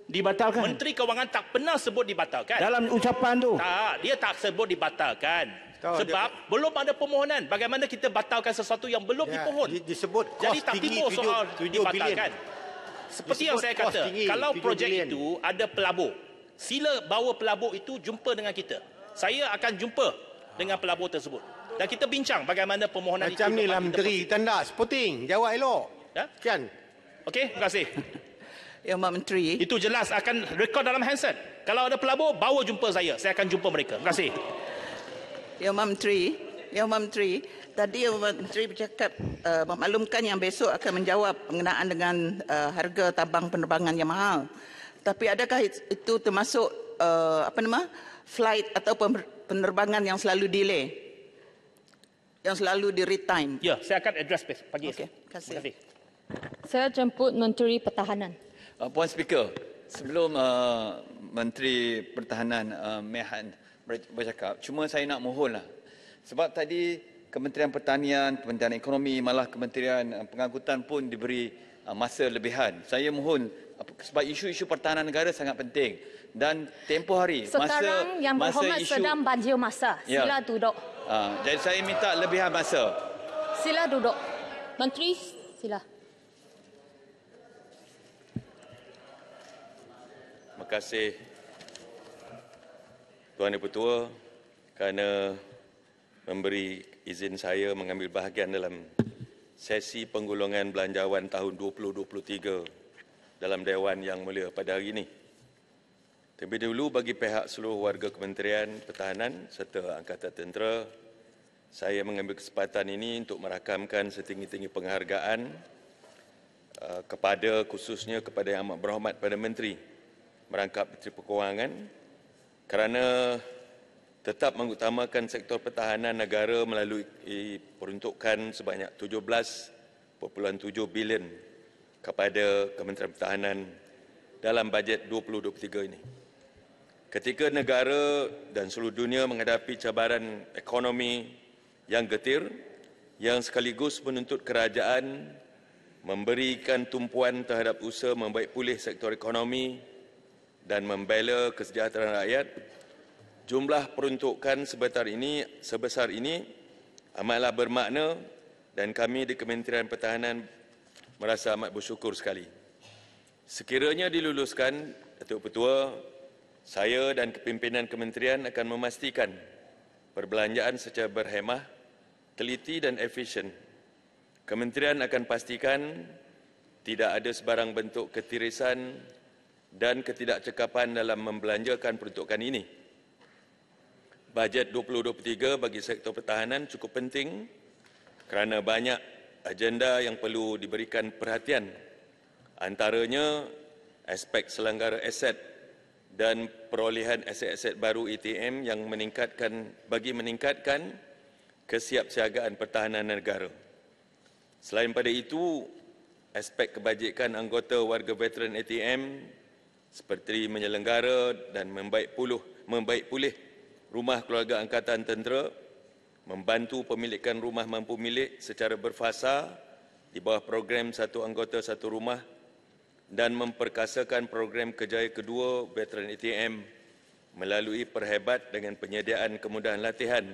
dibatalkan. Menteri kewangan tak pernah sebut dibatalkan. Dalam ucapan tu. Tak, dia tak sebut dibatalkan. Tahu, Sebab dia, belum ada permohonan. Bagaimana kita batalkan sesuatu yang belum dia, ya, dipohon? Disebut Jadi tak timbul soal 7, dibatalkan. Bilion. Seperti disebut yang saya kata, tinggi, kalau projek bilion. itu ada pelabur, sila bawa pelabur itu jumpa dengan kita. Saya akan jumpa dengan pelabur tersebut. Dan kita bincang bagaimana permohonan Macam itu. Macam ni lah menteri, tanda seputing, jawab elok. Ya? kan? Okey, terima kasih. Ya, Mak Menteri. Itu jelas akan rekod dalam handset. Kalau ada pelabur, bawa jumpa saya. Saya akan jumpa mereka. Terima kasih. Ya Menteri, Ya Menteri, tadi Ya Menteri bercakap uh, memaklumkan yang besok akan menjawab mengenaan dengan uh, harga tabang penerbangan yang mahal. Tapi adakah itu termasuk uh, apa nama flight atau penerbangan yang selalu delay? Yang selalu di retime. Ya, saya akan address pagi okay. esok. Terima kasih. Terima kasih. Saya jemput Menteri Pertahanan. Uh, Puan Speaker, sebelum uh, Menteri Pertahanan uh, Mehan bercakap. Cuma saya nak mohonlah. Sebab tadi Kementerian Pertanian, Kementerian Ekonomi, malah Kementerian eh, Pengangkutan pun diberi eh, masa lebihan. Saya mohon sebab isu-isu pertahanan negara sangat penting dan tempoh hari Sekarang masa yang berhormat isu sedang banjir masa. Ya. Sila ya. duduk. Ha, jadi saya minta lebihan masa. Sila duduk. Menteri, sila. Terima kasih. Tuan Deputua kerana memberi izin saya mengambil bahagian dalam sesi penggulungan belanjawan tahun 2023 dalam Dewan Yang Mulia pada hari ini. Terlebih dahulu bagi pihak seluruh warga Kementerian Pertahanan serta Angkatan Tentera, saya mengambil kesempatan ini untuk merakamkan setinggi-tinggi penghargaan eh, kepada khususnya kepada Yang Amat Berhormat pada Menteri merangkap Menteri Perkewangan kerana tetap mengutamakan sektor pertahanan negara melalui eh, peruntukan sebanyak 17.7 bilion kepada Kementerian Pertahanan dalam bajet 2023 ini. Ketika negara dan seluruh dunia menghadapi cabaran ekonomi yang getir yang sekaligus menuntut kerajaan memberikan tumpuan terhadap usaha membaik pulih sektor ekonomi dan membela kesejahteraan rakyat. Jumlah peruntukan sebesar ini sebesar ini amatlah bermakna dan kami di Kementerian Pertahanan merasa amat bersyukur sekali. Sekiranya diluluskan, Datuk Petua, saya dan kepimpinan kementerian akan memastikan perbelanjaan secara berhemah, teliti dan efisien. Kementerian akan pastikan tidak ada sebarang bentuk ketirisan, dan ketidakcekapan dalam membelanjakan peruntukan ini. Bajet 2023 bagi sektor pertahanan cukup penting kerana banyak agenda yang perlu diberikan perhatian antaranya aspek selanggara aset dan perolehan aset-aset baru ETM yang meningkatkan bagi meningkatkan kesiapsiagaan pertahanan negara. Selain pada itu, aspek kebajikan anggota warga veteran ATM seperti menyelenggara dan membaik pulih, membaik pulih rumah keluarga angkatan tentera, membantu pemilikan rumah mampu milik secara berfasa di bawah program satu anggota satu rumah dan memperkasakan program kejaya kedua veteran ATM melalui perhebat dengan penyediaan kemudahan latihan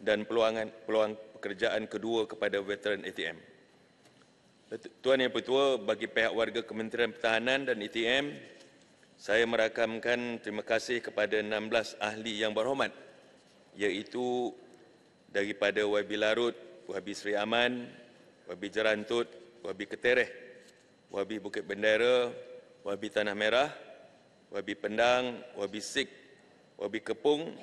dan peluangan peluang pekerjaan kedua kepada veteran ATM. Tuan Yang Pertua, bagi pihak warga Kementerian Pertahanan dan ATM, saya merakamkan terima kasih kepada 16 ahli yang berhormat iaitu daripada YB Larut, YB Sri Aman, YB Jerantut, YB Ketereh, YB Bukit Bendera, YB Tanah Merah, YB Pendang, YB Sik, YB Kepung,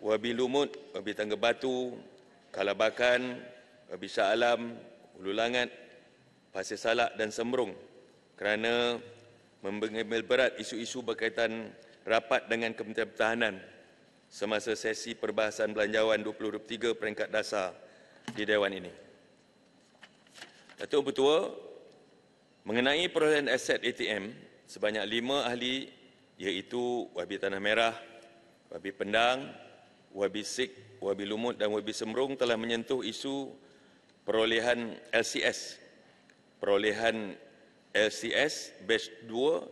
YB Lumut, YB Tangga Batu, Kalabakan, YB Shah Alam, Ulu Langat, Pasir Salak dan Semrung kerana membengkel berat isu-isu berkaitan rapat dengan Kementerian Pertahanan semasa sesi perbahasan belanjawan 2023 peringkat dasar di Dewan ini. Datuk Pertua, mengenai perolehan aset ATM, sebanyak lima ahli iaitu Wabi Tanah Merah, Wabi Pendang, Wabi Sik, Wabi Lumut dan Wabi Semrung telah menyentuh isu perolehan LCS, perolehan LCS Batch 2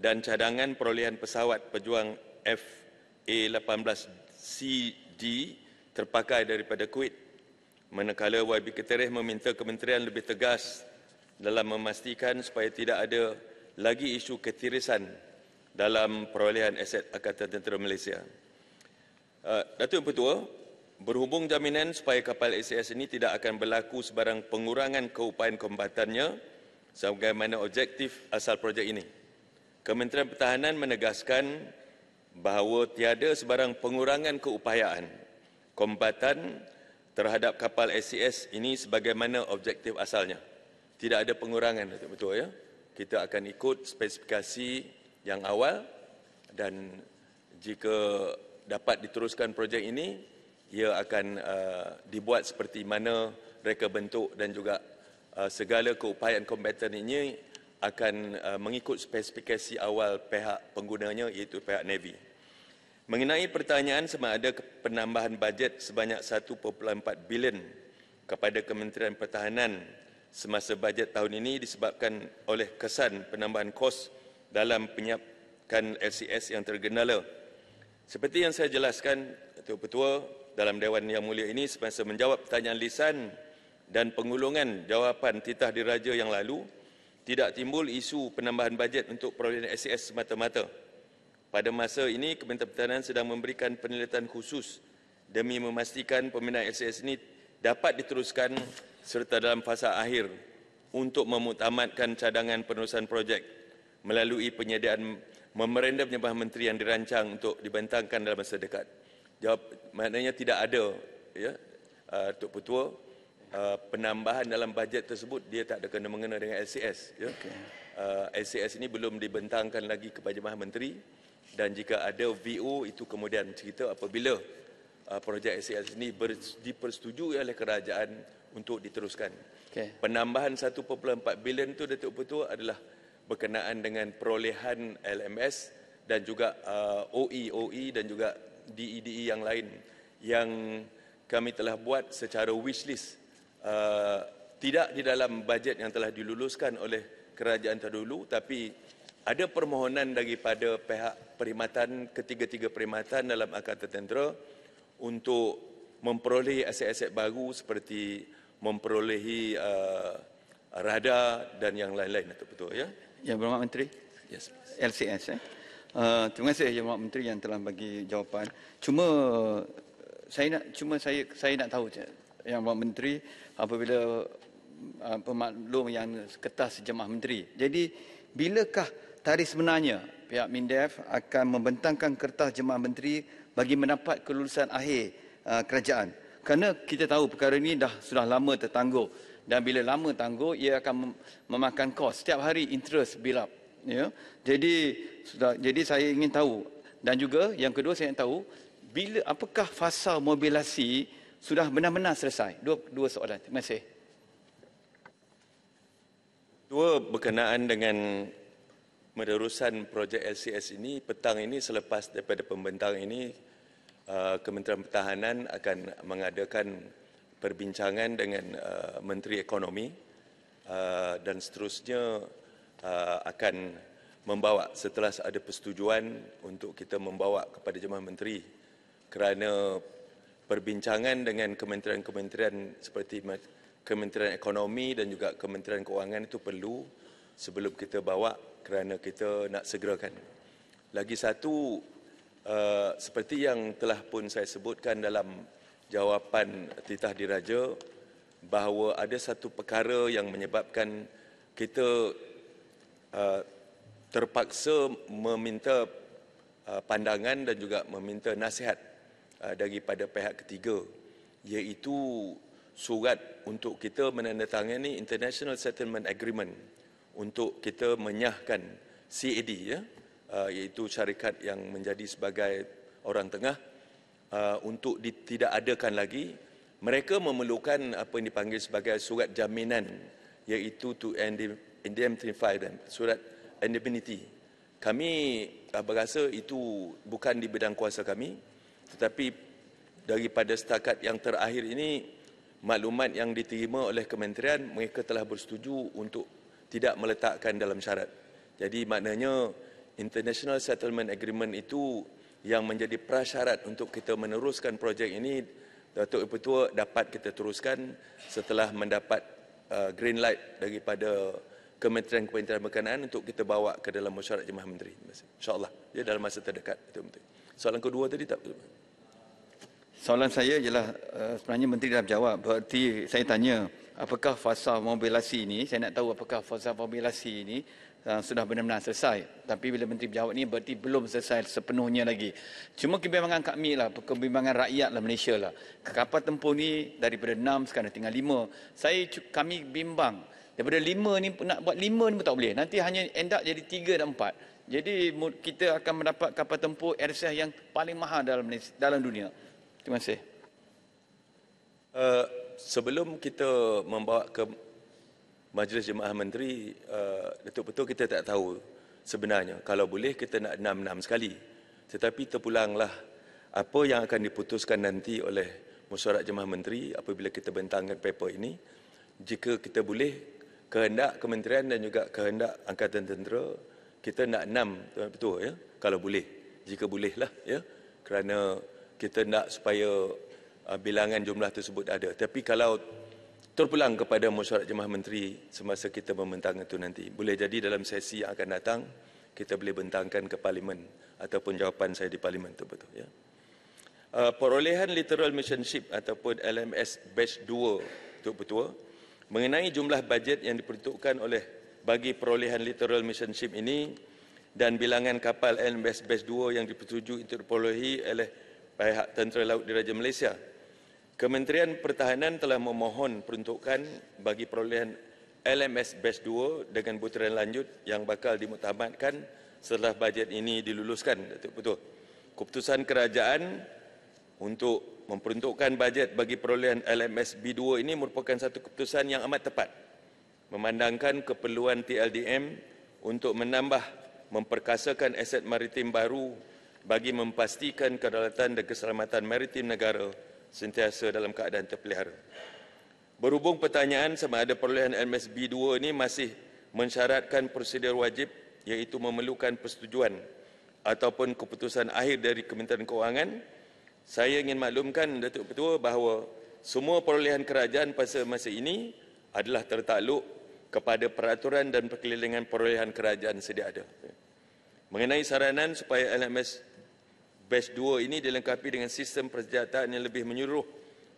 dan cadangan perolehan pesawat pejuang FA-18CD terpakai daripada Kuwait manakala YB Keterih meminta kementerian lebih tegas dalam memastikan supaya tidak ada lagi isu ketirisan dalam perolehan aset Angkatan Tentera Malaysia. Uh, Datuk Pertua, berhubung jaminan supaya kapal ACS ini tidak akan berlaku sebarang pengurangan keupayaan kombatannya, sebagaimana objektif asal projek ini. Kementerian Pertahanan menegaskan bahawa tiada sebarang pengurangan keupayaan kombatan terhadap kapal SCS ini sebagaimana objektif asalnya. Tidak ada pengurangan betul betul ya. Kita akan ikut spesifikasi yang awal dan jika dapat diteruskan projek ini ia akan uh, dibuat seperti mana reka bentuk dan juga Uh, segala keupayaan kompeten ini akan uh, mengikut spesifikasi awal pihak penggunanya iaitu pihak Navy. Mengenai pertanyaan sama ada penambahan bajet sebanyak 1.4 bilion kepada Kementerian Pertahanan semasa bajet tahun ini disebabkan oleh kesan penambahan kos dalam penyiapkan LCS yang tergendala. Seperti yang saya jelaskan, Ketua Petua dalam Dewan Yang Mulia ini semasa menjawab pertanyaan lisan dan pengulungan jawapan titah diraja yang lalu tidak timbul isu penambahan bajet untuk perolehan SAS e semata-mata. Pada masa ini, Kementerian Pertahanan sedang memberikan penilaian khusus demi memastikan pembinaan SAS e ini dapat diteruskan serta dalam fasa akhir untuk memutamatkan cadangan penerusan projek melalui penyediaan memerenda penyembah menteri yang dirancang untuk dibentangkan dalam masa dekat. Jawab, maknanya tidak ada, ya, uh, Putua. Uh, penambahan dalam bajet tersebut dia tak ada kena mengena dengan LCS ya. Okay. Uh, LCS ini belum dibentangkan lagi kepada Mahkamah Menteri dan jika ada VO itu kemudian cerita apabila uh, projek LCS ini ber, dipersetujui oleh kerajaan untuk diteruskan. Okay. Penambahan 1.4 bilion itu Datuk Putua adalah berkenaan dengan perolehan LMS dan juga uh, OE OE dan juga DEDE e yang lain yang kami telah buat secara wish list uh, tidak di dalam bajet yang telah diluluskan oleh kerajaan terdahulu, tapi ada permohonan daripada pihak perkhidmatan ketiga-tiga perkhidmatan dalam Akad Tentera untuk memperoleh aset-aset baru seperti memperolehi uh, radar dan yang lain-lain itu betul ya. Yang Berhormat Menteri. Yes. Please. LCS eh. Uh, terima kasih Yang Berhormat Menteri yang telah bagi jawapan. Cuma saya nak cuma saya saya nak tahu yang Buat Menteri apabila ah, pemaklum yang kertas jemaah menteri. Jadi bilakah tarikh sebenarnya pihak MINDEF akan membentangkan kertas jemaah menteri bagi mendapat kelulusan akhir ah, kerajaan? Kerana kita tahu perkara ini dah sudah lama tertangguh dan bila lama tangguh ia akan memakan kos setiap hari interest bill up ya jadi sudah jadi saya ingin tahu dan juga yang kedua saya ingin tahu bila apakah fasa mobilasi sudah benar-benar selesai? Dua, dua soalan. Terima kasih. Dua berkenaan dengan menerusan projek LCS ini, petang ini selepas daripada pembentang ini, uh, Kementerian Pertahanan akan mengadakan perbincangan dengan uh, Menteri Ekonomi uh, dan seterusnya akan membawa setelah ada persetujuan untuk kita membawa kepada Jemaah Menteri kerana perbincangan dengan kementerian-kementerian seperti Kementerian Ekonomi dan juga Kementerian Keuangan itu perlu sebelum kita bawa kerana kita nak segerakan. Lagi satu, eh, seperti yang telah pun saya sebutkan dalam jawapan titah diraja, bahawa ada satu perkara yang menyebabkan kita eh, terpaksa meminta eh, pandangan dan juga meminta nasihat Uh, daripada pihak ketiga iaitu surat untuk kita menandatangani international settlement agreement untuk kita menyahkan CAD ya uh, iaitu syarikat yang menjadi sebagai orang tengah uh, untuk tidak ditiadakan lagi mereka memerlukan apa yang dipanggil sebagai surat jaminan iaitu to indemnify them surat indemnity kami berasa itu bukan di bidang kuasa kami tetapi daripada setakat yang terakhir ini maklumat yang diterima oleh kementerian mereka telah bersetuju untuk tidak meletakkan dalam syarat. Jadi maknanya international settlement agreement itu yang menjadi prasyarat untuk kita meneruskan projek ini Datuk Ipetua dapat kita teruskan setelah mendapat uh, green light daripada Kementerian Kementerian Berkenaan untuk kita bawa ke dalam mesyuarat Jemaah Menteri. InsyaAllah. Dia dalam masa terdekat. Itu penting. Soalan kedua tadi tak? Soalan saya ialah eh, sebenarnya menteri dah jawab. Berarti saya tanya apakah fasa mobilasi ini, saya nak tahu apakah fasa mobilasi ini eh, sudah benar-benar selesai. Tapi bila menteri jawab ini berarti belum selesai sepenuhnya lagi. Cuma kebimbangan kami lah, kebimbangan rakyat lah Malaysia lah. Kapal tempoh ni daripada enam sekarang tinggal lima. Saya, kami bimbang Daripada lima ni, nak buat lima ni pun tak boleh. Nanti hanya end up jadi tiga dan empat. Jadi kita akan mendapat kapal tempur Aerosiah yang paling mahal dalam dalam dunia. Terima kasih. Uh, sebelum kita membawa ke Majlis Jemaah Menteri, betul eh, betul kita tak tahu sebenarnya. Kalau boleh kita nak enam-enam sekali. Tetapi terpulanglah apa yang akan diputuskan nanti oleh Mesyuarat Jemaah Menteri apabila kita bentangkan paper ini. Jika kita boleh, kehendak kementerian dan juga kehendak Angkatan Tentera kita nak enam eh, betul ya kalau boleh jika boleh lah ya kerana kita nak supaya uh, bilangan jumlah tersebut ada tapi kalau terpulang kepada mesyuarat jemaah menteri semasa kita membentangkan itu nanti boleh jadi dalam sesi yang akan datang kita boleh bentangkan ke parlimen ataupun jawapan saya di parlimen itu betul ya uh, perolehan literal missionship ataupun LMS batch 2 untuk betul mengenai jumlah bajet yang diperuntukkan oleh bagi perolehan littoral mission ship ini dan bilangan kapal NBS Base 2 yang dipertuju untuk diperolehi oleh pihak Tentera Laut Diraja Malaysia. Kementerian Pertahanan telah memohon peruntukan bagi perolehan LMS Base 2 dengan butiran lanjut yang bakal dimutamatkan setelah bajet ini diluluskan. Datuk Putu. Keputusan kerajaan untuk memperuntukkan bajet bagi perolehan LMS B2 ini merupakan satu keputusan yang amat tepat memandangkan keperluan TLDM untuk menambah memperkasakan aset maritim baru bagi memastikan kedaulatan dan keselamatan maritim negara sentiasa dalam keadaan terpelihara. Berhubung pertanyaan sama ada perolehan MSB 2 ini masih mensyaratkan prosedur wajib iaitu memerlukan persetujuan ataupun keputusan akhir dari Kementerian Keuangan, saya ingin maklumkan Datuk Ketua bahawa semua perolehan kerajaan pada masa ini adalah tertakluk kepada peraturan dan perkelilingan perolehan kerajaan sedia ada. Mengenai saranan supaya LMS Batch 2 ini dilengkapi dengan sistem persenjataan yang lebih menyuruh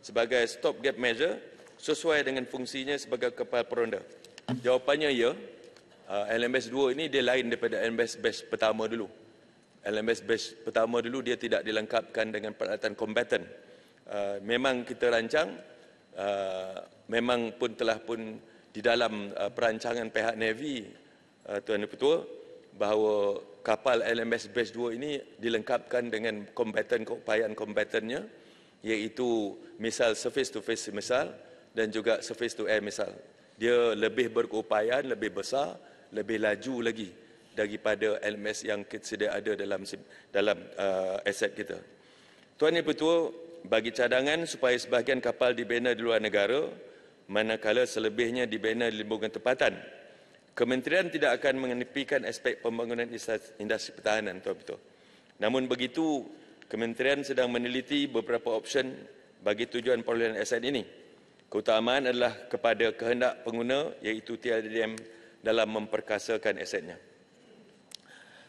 sebagai stop gap measure sesuai dengan fungsinya sebagai kapal peronda. Jawapannya ya, uh, LMS 2 ini dia lain daripada LMS Batch pertama dulu. LMS Batch pertama dulu dia tidak dilengkapkan dengan peralatan combatant. Uh, memang kita rancang, uh, memang pun telah pun di dalam uh, perancangan pihak Navy uh, Tuan dan Putua bahawa kapal LMS Base 2 ini dilengkapkan dengan kombatan keupayaan kombatannya iaitu misal surface to face misal dan juga surface to air misal dia lebih berkeupayaan lebih besar lebih laju lagi daripada LMS yang sedia ada dalam dalam uh, aset kita Tuan dan Putua bagi cadangan supaya sebahagian kapal dibina di luar negara manakala selebihnya dibina di lembungan tempatan. Kementerian tidak akan menepikan aspek pembangunan industri pertahanan tuan betul. Namun begitu, Kementerian sedang meneliti beberapa option bagi tujuan perolehan aset ini. Keutamaan adalah kepada kehendak pengguna iaitu TLDM dalam memperkasakan asetnya.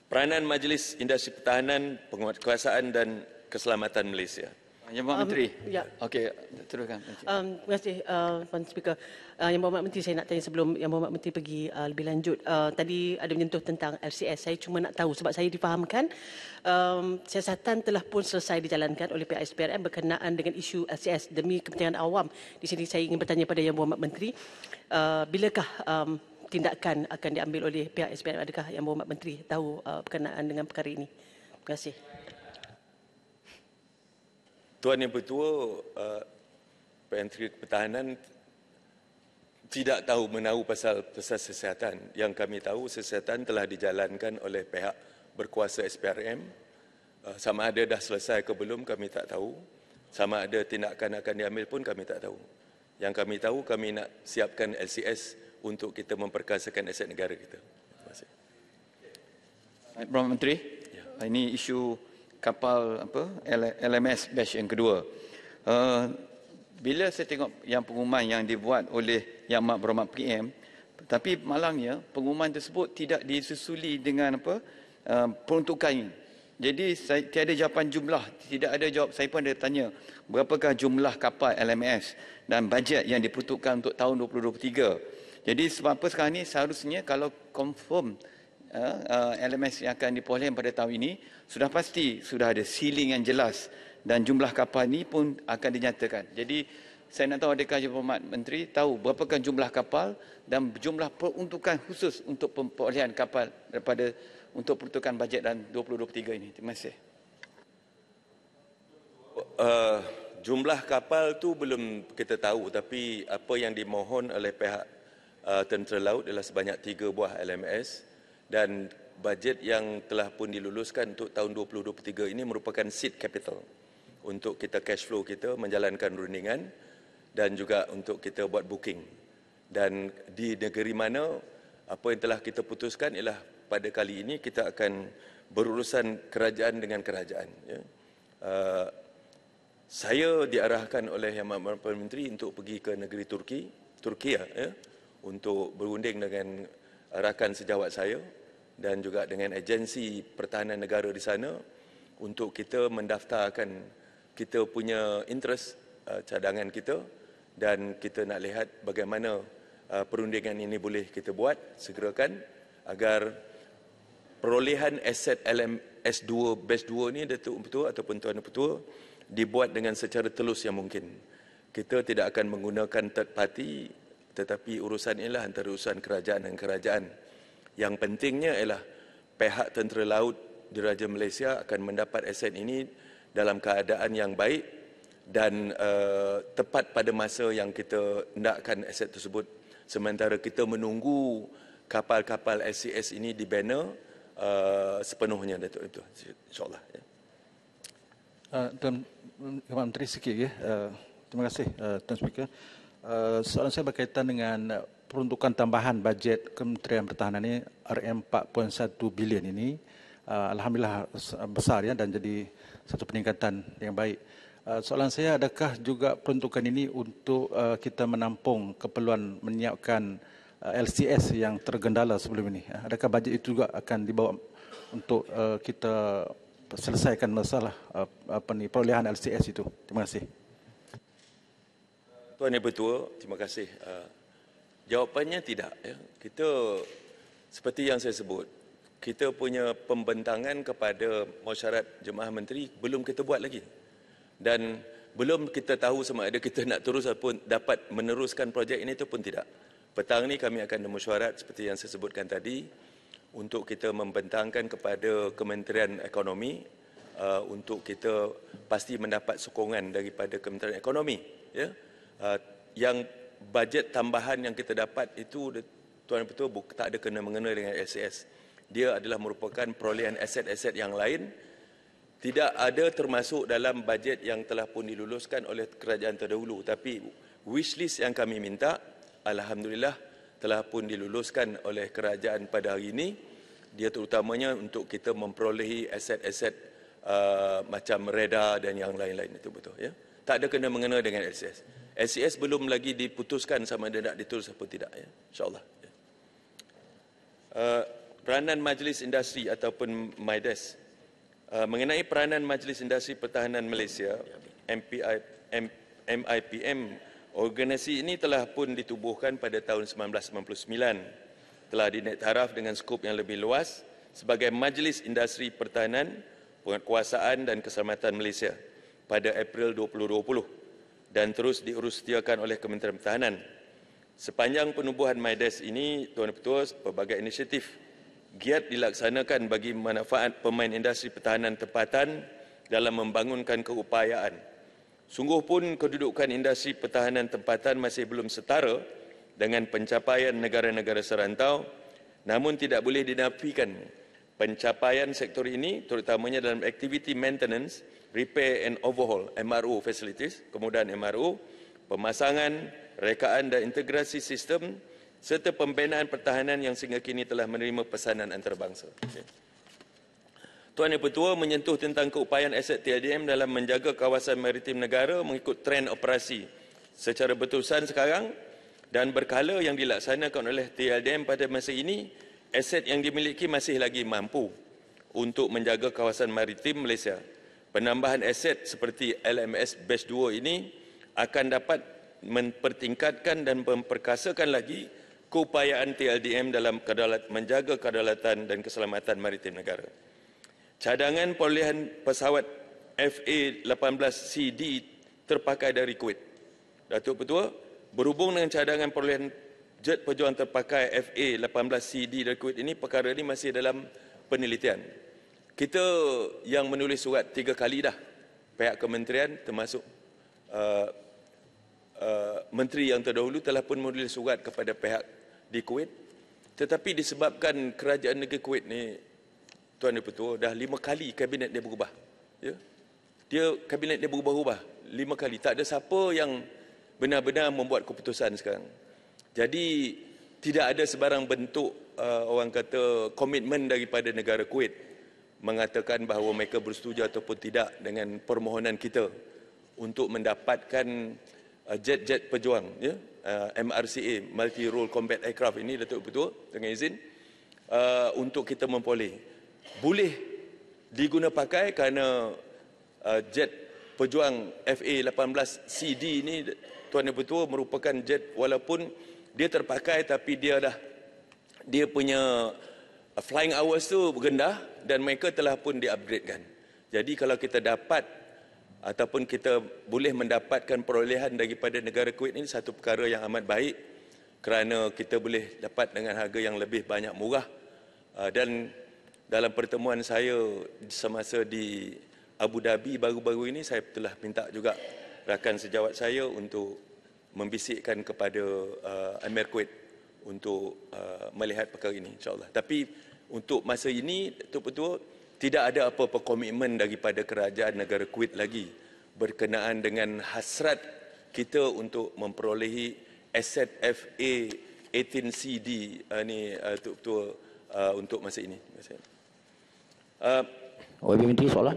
Peranan Majlis Industri Pertahanan Penguatkuasaan dan Keselamatan Malaysia. Yang Berhormat um, Menteri. Um, ya. Okey, teruskan. Um, terima kasih, uh, Puan Speaker. Uh, Yang Berhormat Menteri, saya nak tanya sebelum Yang Berhormat Menteri pergi uh, lebih lanjut. Uh, tadi ada menyentuh tentang LCS. Saya cuma nak tahu sebab saya difahamkan um, siasatan telah pun selesai dijalankan oleh pihak SPRM berkenaan dengan isu LCS demi kepentingan awam. Di sini saya ingin bertanya kepada Yang Berhormat Menteri, uh, bilakah um, tindakan akan diambil oleh pihak SPRM? Adakah Yang Berhormat Menteri tahu uh, berkenaan dengan perkara ini? Terima kasih. Tuan yang bertua uh, Menteri Pertahanan tidak tahu menahu pasal pasal kesihatan. Yang kami tahu kesihatan telah dijalankan oleh pihak berkuasa SPRM. Uh, sama ada dah selesai ke belum kami tak tahu. Sama ada tindakan akan diambil pun kami tak tahu. Yang kami tahu kami nak siapkan LCS untuk kita memperkasakan aset negara kita. Terima kasih. Menteri. Ya. Ini isu kapal apa LMS batch yang kedua. Uh, bila saya tengok yang pengumuman yang dibuat oleh Yang Mak Berhormat PM, tapi malangnya pengumuman tersebut tidak disusuli dengan apa uh, eh, peruntukan ini. Jadi saya, tiada jawapan jumlah, tidak ada jawab. Saya pun ada tanya berapakah jumlah kapal LMS dan bajet yang diperuntukkan untuk tahun 2023. Jadi sebab apa sekarang ini seharusnya kalau confirm uh, eh, eh, LMS yang akan diperoleh pada tahun ini sudah pasti sudah ada ceiling yang jelas dan jumlah kapal ini pun akan dinyatakan. Jadi saya nak tahu adakah Yang Berhormat Menteri tahu berapakah jumlah kapal dan jumlah peruntukan khusus untuk pemperolehan kapal daripada untuk peruntukan bajet dan 2023 ini. Terima kasih. Uh, jumlah kapal tu belum kita tahu tapi apa yang dimohon oleh pihak uh, tentera laut adalah sebanyak tiga buah LMS dan bajet yang telah pun diluluskan untuk tahun 2023 ini merupakan seed capital untuk kita cash flow kita menjalankan rundingan dan juga untuk kita buat booking. Dan di negeri mana apa yang telah kita putuskan ialah pada kali ini kita akan berurusan kerajaan dengan kerajaan. Ya. Uh, saya diarahkan oleh Yang Amat Perdana Menteri untuk pergi ke negeri Turki, Turki ya, untuk berunding dengan rakan sejawat saya dan juga dengan agensi pertahanan negara di sana untuk kita mendaftarkan kita punya interest uh, cadangan kita dan kita nak lihat bagaimana uh, perundingan ini boleh kita buat segerakan agar perolehan aset LMS2 best 2 ini Datuk Pertua ataupun Tuan Pertua dibuat dengan secara telus yang mungkin. Kita tidak akan menggunakan third party tetapi urusan inilah antara urusan kerajaan dan kerajaan. Yang pentingnya ialah pihak tentera laut diraja Malaysia akan mendapat aset ini dalam keadaan yang baik dan uh, tepat pada masa yang kita hendakkan aset tersebut sementara kita menunggu kapal-kapal SCS ini dibina uh, eh, sepenuhnya Datuk itu insyaallah ya. Eh, Tuan Kepala Menteri sikit ya. Uh, terima kasih uh, Tuan Speaker. Uh, soalan saya berkaitan dengan peruntukan tambahan bajet Kementerian Pertahanan ini RM4.1 bilion ini uh, alhamdulillah uh, besar ya dan jadi satu peningkatan yang baik. Uh, soalan saya adakah juga peruntukan ini untuk kita menampung keperluan menyiapkan LCS yang tergendala sebelum ini? Adakah bajet itu juga akan dibawa untuk kita selesaikan masalah apa ni perolehan LCS itu? Terima kasih. Tuan Yang Pertua, terima kasih Jawapannya tidak. Ya. Kita seperti yang saya sebut, kita punya pembentangan kepada masyarakat jemaah menteri belum kita buat lagi. Dan belum kita tahu sama ada kita nak terus ataupun dapat meneruskan projek ini itu pun tidak. Petang ini kami akan bermesyuarat seperti yang saya sebutkan tadi untuk kita membentangkan kepada Kementerian Ekonomi uh, untuk kita pasti mendapat sokongan daripada Kementerian Ekonomi. Ya. Uh, yang budget tambahan yang kita dapat itu tuan dan betul tak ada kena mengena dengan LCS. Dia adalah merupakan perolehan aset-aset yang lain tidak ada termasuk dalam bajet yang telah pun diluluskan oleh kerajaan terdahulu tapi wish list yang kami minta alhamdulillah telah pun diluluskan oleh kerajaan pada hari ini dia terutamanya untuk kita memperolehi aset-aset uh, macam reda dan yang lain-lain itu betul ya tak ada kena mengena dengan LCS. LCS belum lagi diputuskan sama ada nak diterus atau tidak ya. Insyaallah. Ya. Uh, peranan Majlis Industri ataupun MIDES uh, eh, mengenai peranan Majlis Industri Pertahanan Malaysia MPI M, MIPM organisasi ini telah pun ditubuhkan pada tahun 1999 telah dinaik taraf dengan skop yang lebih luas sebagai Majlis Industri Pertahanan Penguatkuasaan dan Keselamatan Malaysia pada April 2020 dan terus diurusetiakan oleh Kementerian Pertahanan. Sepanjang penubuhan MyDesk ini, Tuan Ketua, pelbagai inisiatif giat dilaksanakan bagi manfaat pemain industri pertahanan tempatan dalam membangunkan keupayaan. Sungguh pun kedudukan industri pertahanan tempatan masih belum setara dengan pencapaian negara-negara serantau, namun tidak boleh dinafikan pencapaian sektor ini terutamanya dalam aktiviti maintenance repair and overhaul MRO facilities, kemudahan MRO, pemasangan, rekaan dan integrasi sistem serta pembinaan pertahanan yang sehingga kini telah menerima pesanan antarabangsa. Tuan Yang Pertua menyentuh tentang keupayaan aset TADM dalam menjaga kawasan maritim negara mengikut trend operasi secara betulan sekarang dan berkala yang dilaksanakan oleh TADM pada masa ini, aset yang dimiliki masih lagi mampu untuk menjaga kawasan maritim Malaysia penambahan aset seperti LMS Base 2 ini akan dapat mempertingkatkan dan memperkasakan lagi keupayaan TLDM dalam kedalat, menjaga kedaulatan dan keselamatan maritim negara. Cadangan perolehan pesawat FA-18CD terpakai dari Kuwait. Datuk Petua, berhubung dengan cadangan perolehan jet pejuang terpakai FA-18CD dari Kuwait ini, perkara ini masih dalam penelitian kita yang menulis surat tiga kali dah pihak kementerian termasuk uh, uh, menteri yang terdahulu telah pun menulis surat kepada pihak di Kuwait tetapi disebabkan kerajaan negeri Kuwait ni tuan dan petua dah lima kali kabinet dia berubah ya dia kabinet dia berubah-ubah lima kali tak ada siapa yang benar-benar membuat keputusan sekarang jadi tidak ada sebarang bentuk uh, orang kata komitmen daripada negara Kuwait mengatakan bahawa mereka bersetuju ataupun tidak dengan permohonan kita untuk mendapatkan uh, jet-jet pejuang ya uh, MRCA multi role combat aircraft ini Datuk Ketua dengan izin uh, untuk kita memperoleh boleh diguna pakai kerana jet pejuang FA18CD ini Tuan Datuk Ketua merupakan jet walaupun dia terpakai tapi dia dah dia punya flying hours tu rendah dan mereka telah pun diupgradekan. Jadi kalau kita dapat ataupun kita boleh mendapatkan perolehan daripada negara Kuwait ini satu perkara yang amat baik kerana kita boleh dapat dengan harga yang lebih banyak murah ah, dan dalam pertemuan saya semasa di Abu Dhabi baru-baru ini saya telah minta juga rakan sejawat saya untuk membisikkan kepada ah, Amir Kuwait untuk uh, melihat perkara ini insyaallah tapi untuk masa ini betul-betul tidak ada apa-apa komitmen daripada kerajaan negara Kuwait lagi berkenaan dengan hasrat kita untuk memperolehi aset FA 18CD uh, ni uh, tu uh, untuk masa ini. Uh, OB Menteri soalan?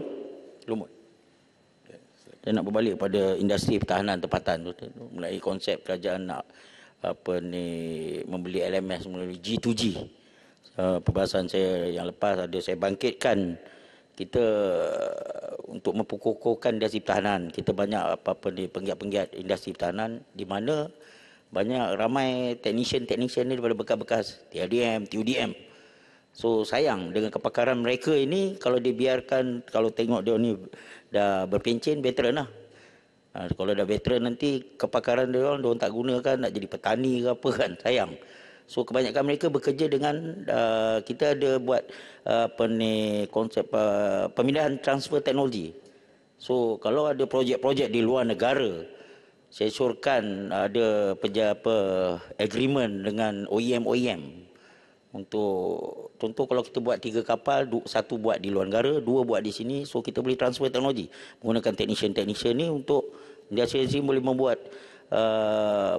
Lumut. Ya, Saya nak berbalik pada industri pertahanan tempatan tu, konsep kerajaan nak apa ni membeli LMS melalui G2G. Uh, perbahasan saya yang lepas ada saya bangkitkan kita uh, untuk memperkukuhkan industri pertahanan. Kita banyak apa-apa ni penggiat-penggiat industri pertahanan di mana banyak ramai teknisyen-teknisyen ni daripada bekas-bekas TDM, TUDM. So sayang dengan kepakaran mereka ini kalau dibiarkan kalau tengok dia ni dah berpencen veteran lah. Ha, kalau dah veteran nanti kepakaran dia orang, dia orang tak gunakan nak jadi petani ke apa kan, sayang. So kebanyakan mereka bekerja dengan uh, kita ada buat uh, apa ni konsep uh, pemindahan transfer teknologi. So kalau ada projek-projek di luar negara saya syorkan ada peja apa agreement dengan OEM OEM untuk contoh kalau kita buat tiga kapal satu buat di luar negara dua buat di sini so kita boleh transfer teknologi menggunakan technician teknisi ni untuk dia sendiri boleh membuat uh,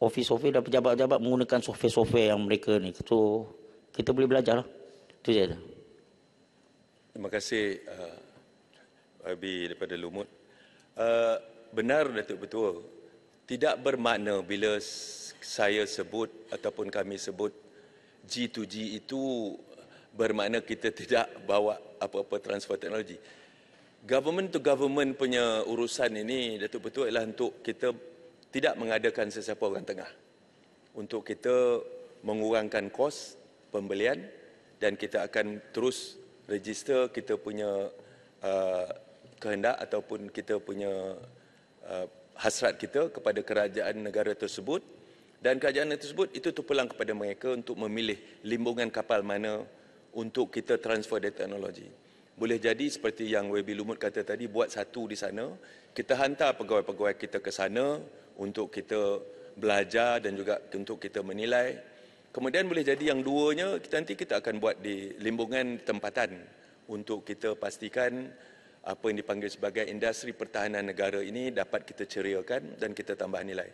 office-office dan pejabat-pejabat menggunakan software-software yang mereka ni. So, kita boleh belajar lah. Itu saja. Terima kasih uh, Abi daripada Lumut. Uh, benar Datuk betul. tidak bermakna bila saya sebut ataupun kami sebut G2G itu bermakna kita tidak bawa apa-apa transfer teknologi government to government punya urusan ini Datuk Petua adalah untuk kita tidak mengadakan sesiapa orang tengah. Untuk kita mengurangkan kos pembelian dan kita akan terus register kita punya uh, kehendak ataupun kita punya uh, hasrat kita kepada kerajaan negara tersebut dan kerajaan tersebut itu terpulang kepada mereka untuk memilih limbungan kapal mana untuk kita transfer the technology boleh jadi seperti yang Webi Lumut kata tadi buat satu di sana kita hantar pegawai-pegawai kita ke sana untuk kita belajar dan juga untuk kita menilai kemudian boleh jadi yang duanya kita nanti kita akan buat di limbungan tempatan untuk kita pastikan apa yang dipanggil sebagai industri pertahanan negara ini dapat kita ceriakan dan kita tambah nilai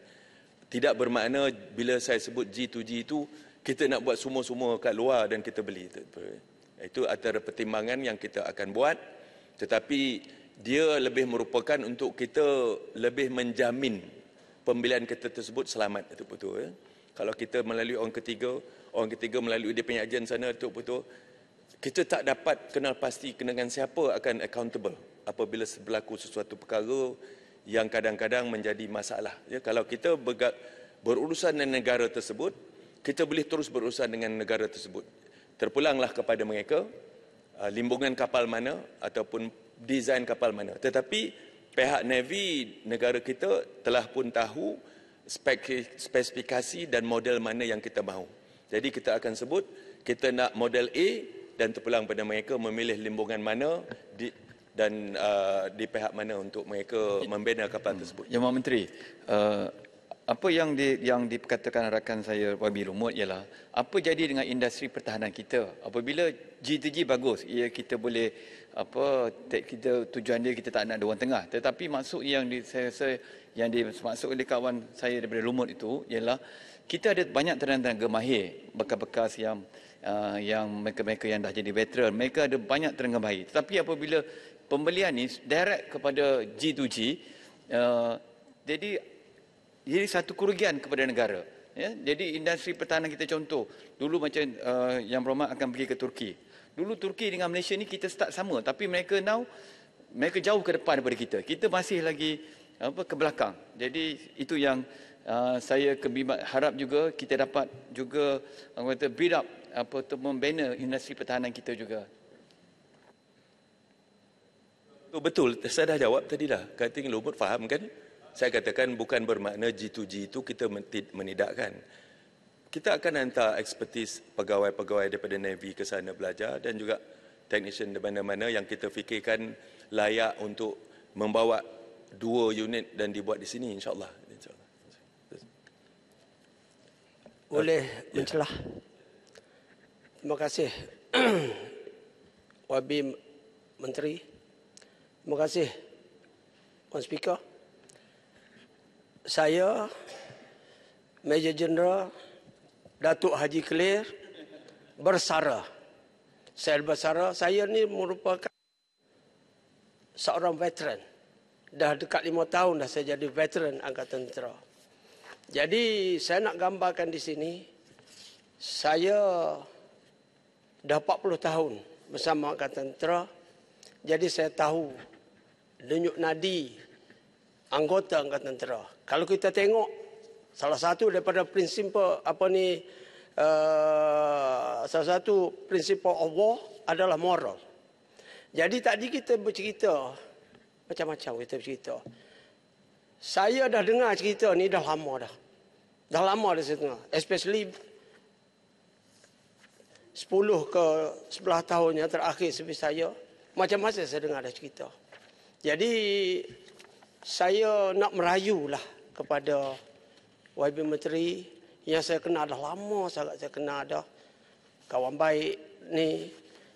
tidak bermakna bila saya sebut G2G itu kita nak buat semua-semua kat luar dan kita beli itu antara pertimbangan yang kita akan buat. Tetapi dia lebih merupakan untuk kita lebih menjamin pembelian kita tersebut selamat itu betul. Ya. Kalau kita melalui orang ketiga, orang ketiga melalui dia punya ejen sana itu betul. Kita tak dapat kenal pasti dengan siapa akan accountable apabila berlaku sesuatu perkara yang kadang-kadang menjadi masalah. Ya, kalau kita berurusan dengan negara tersebut, kita boleh terus berurusan dengan negara tersebut terpulanglah kepada mereka uh, limbungan kapal mana ataupun desain kapal mana tetapi pihak navy negara kita telah pun tahu spesifikasi dan model mana yang kita mahu jadi kita akan sebut kita nak model A dan terpulang pada mereka memilih limbungan mana di dan uh, di pihak mana untuk mereka membina kapal tersebut. Yang Menteri, uh, apa yang di, yang dikatakan rakan saya Wabi Rumut ialah apa jadi dengan industri pertahanan kita apabila G2G bagus ia kita boleh apa kita tujuan dia kita tak nak ada orang tengah tetapi maksud yang di, saya rasa yang dimaksud oleh kawan saya daripada Rumut itu ialah kita ada banyak tenaga-tenaga mahir bekas-bekas yang uh, yang mereka-mereka yang dah jadi veteran mereka ada banyak tenaga mahir tetapi apabila pembelian ni direct kepada G2G uh, jadi jadi satu kerugian kepada negara. Ya, jadi industri pertahanan kita contoh, dulu macam uh, yang Roma akan pergi ke Turki. Dulu Turki dengan Malaysia ni kita start sama tapi mereka now mereka jauh ke depan daripada kita. Kita masih lagi apa ke belakang. Jadi itu yang uh, saya kebimbang harap juga kita dapat juga orang kata build up apa tu membina industri pertahanan kita juga. Betul, betul. Saya dah jawab tadi dah. Kata yang faham kan? saya katakan bukan bermakna G2G itu kita menidakkan. Kita akan hantar ekspertis pegawai-pegawai daripada Navy ke sana belajar dan juga teknisian di mana-mana yang kita fikirkan layak untuk membawa dua unit dan dibuat di sini insyaAllah. Insya Allah. Boleh ya. mencelah. Terima kasih. Wabi Menteri. Terima kasih. Puan Speaker saya, Major General, Datuk Haji Kelir bersara. Saya bersara, saya ni merupakan seorang veteran. Dah dekat lima tahun dah saya jadi veteran Angkatan Tentera. Jadi saya nak gambarkan di sini, saya dah 40 tahun bersama Angkatan Tentera. Jadi saya tahu denyut nadi anggota Angkatan Tentera kalau kita tengok salah satu daripada prinsip apa ni uh, salah satu prinsip Allah adalah moral. Jadi tadi kita bercerita macam-macam kita bercerita. Saya dah dengar cerita ni dah lama dah. Dah lama dah saya dengar. Especially 10 ke 11 tahun yang terakhir sebelum saya. Macam-macam saya dengar dah cerita. Jadi saya nak merayu lah kepada YB Menteri yang saya kenal dah lama sangat saya kenal dah kawan baik ni.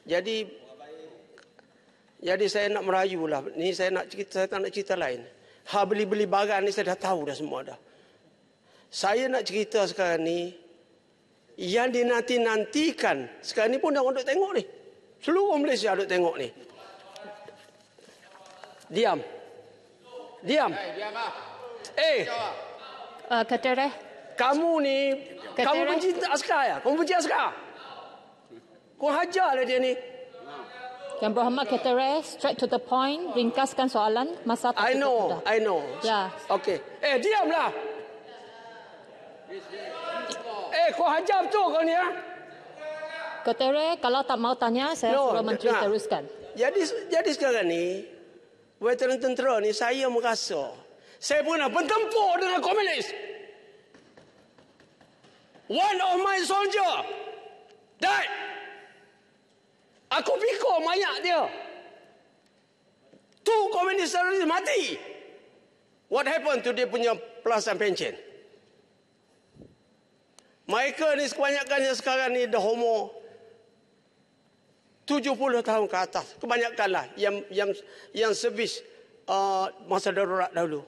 Jadi jadi saya nak merayu lah. Ni saya nak cerita, saya tak nak cerita lain. Ha beli-beli barang ni saya dah tahu dah semua dah. Saya nak cerita sekarang ni yang dinanti-nantikan sekarang ni pun dah orang duk tengok ni. Seluruh Malaysia duk tengok ni. Diam. Diam. Lah. Eh. Uh, kata Kamu ni, kata kamu deh. benci askar ya? Kamu benci askar? Kau hajar lah dia ni. Yang berhormat kata deh, straight to the point, ringkaskan soalan masa tak I know, sudah. I know. Ya. Yeah. Okay. Eh, diamlah. Eh, kau hajar betul kau ni ya? Ketere, kalau tak mau tanya, saya no, suruh menteri nah, teruskan. Jadi, jadi sekarang ni, veteran tentera ni, saya merasa saya pernah bertempur dengan komunis. One of my soldier died. Aku pikul mayat dia. Two komunis terrorists mati. What happened to dia punya plus and pension? Mereka ni yang sekarang ni dah homo 70 tahun ke atas. Kebanyakanlah yang yang yang servis uh, masa darurat dahulu.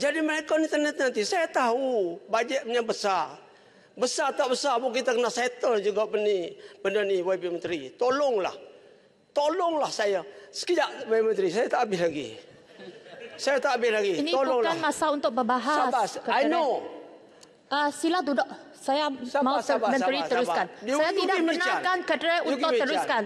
Jadi mereka ni ternyata nanti. Saya tahu bajet punya besar. Besar tak besar pun kita kena settle juga benda ni. Benda ni YB Menteri. Tolonglah. Tolonglah saya. Sekejap YB Menteri. Saya tak habis lagi. Saya tak habis lagi. Ini Tolonglah. bukan masa untuk berbahas. Sabar. I know. Uh, sila duduk. Saya sabar, mau sabar, Menteri sabar, teruskan. Sabar. saya tidak menangkan kaderai untuk teruskan.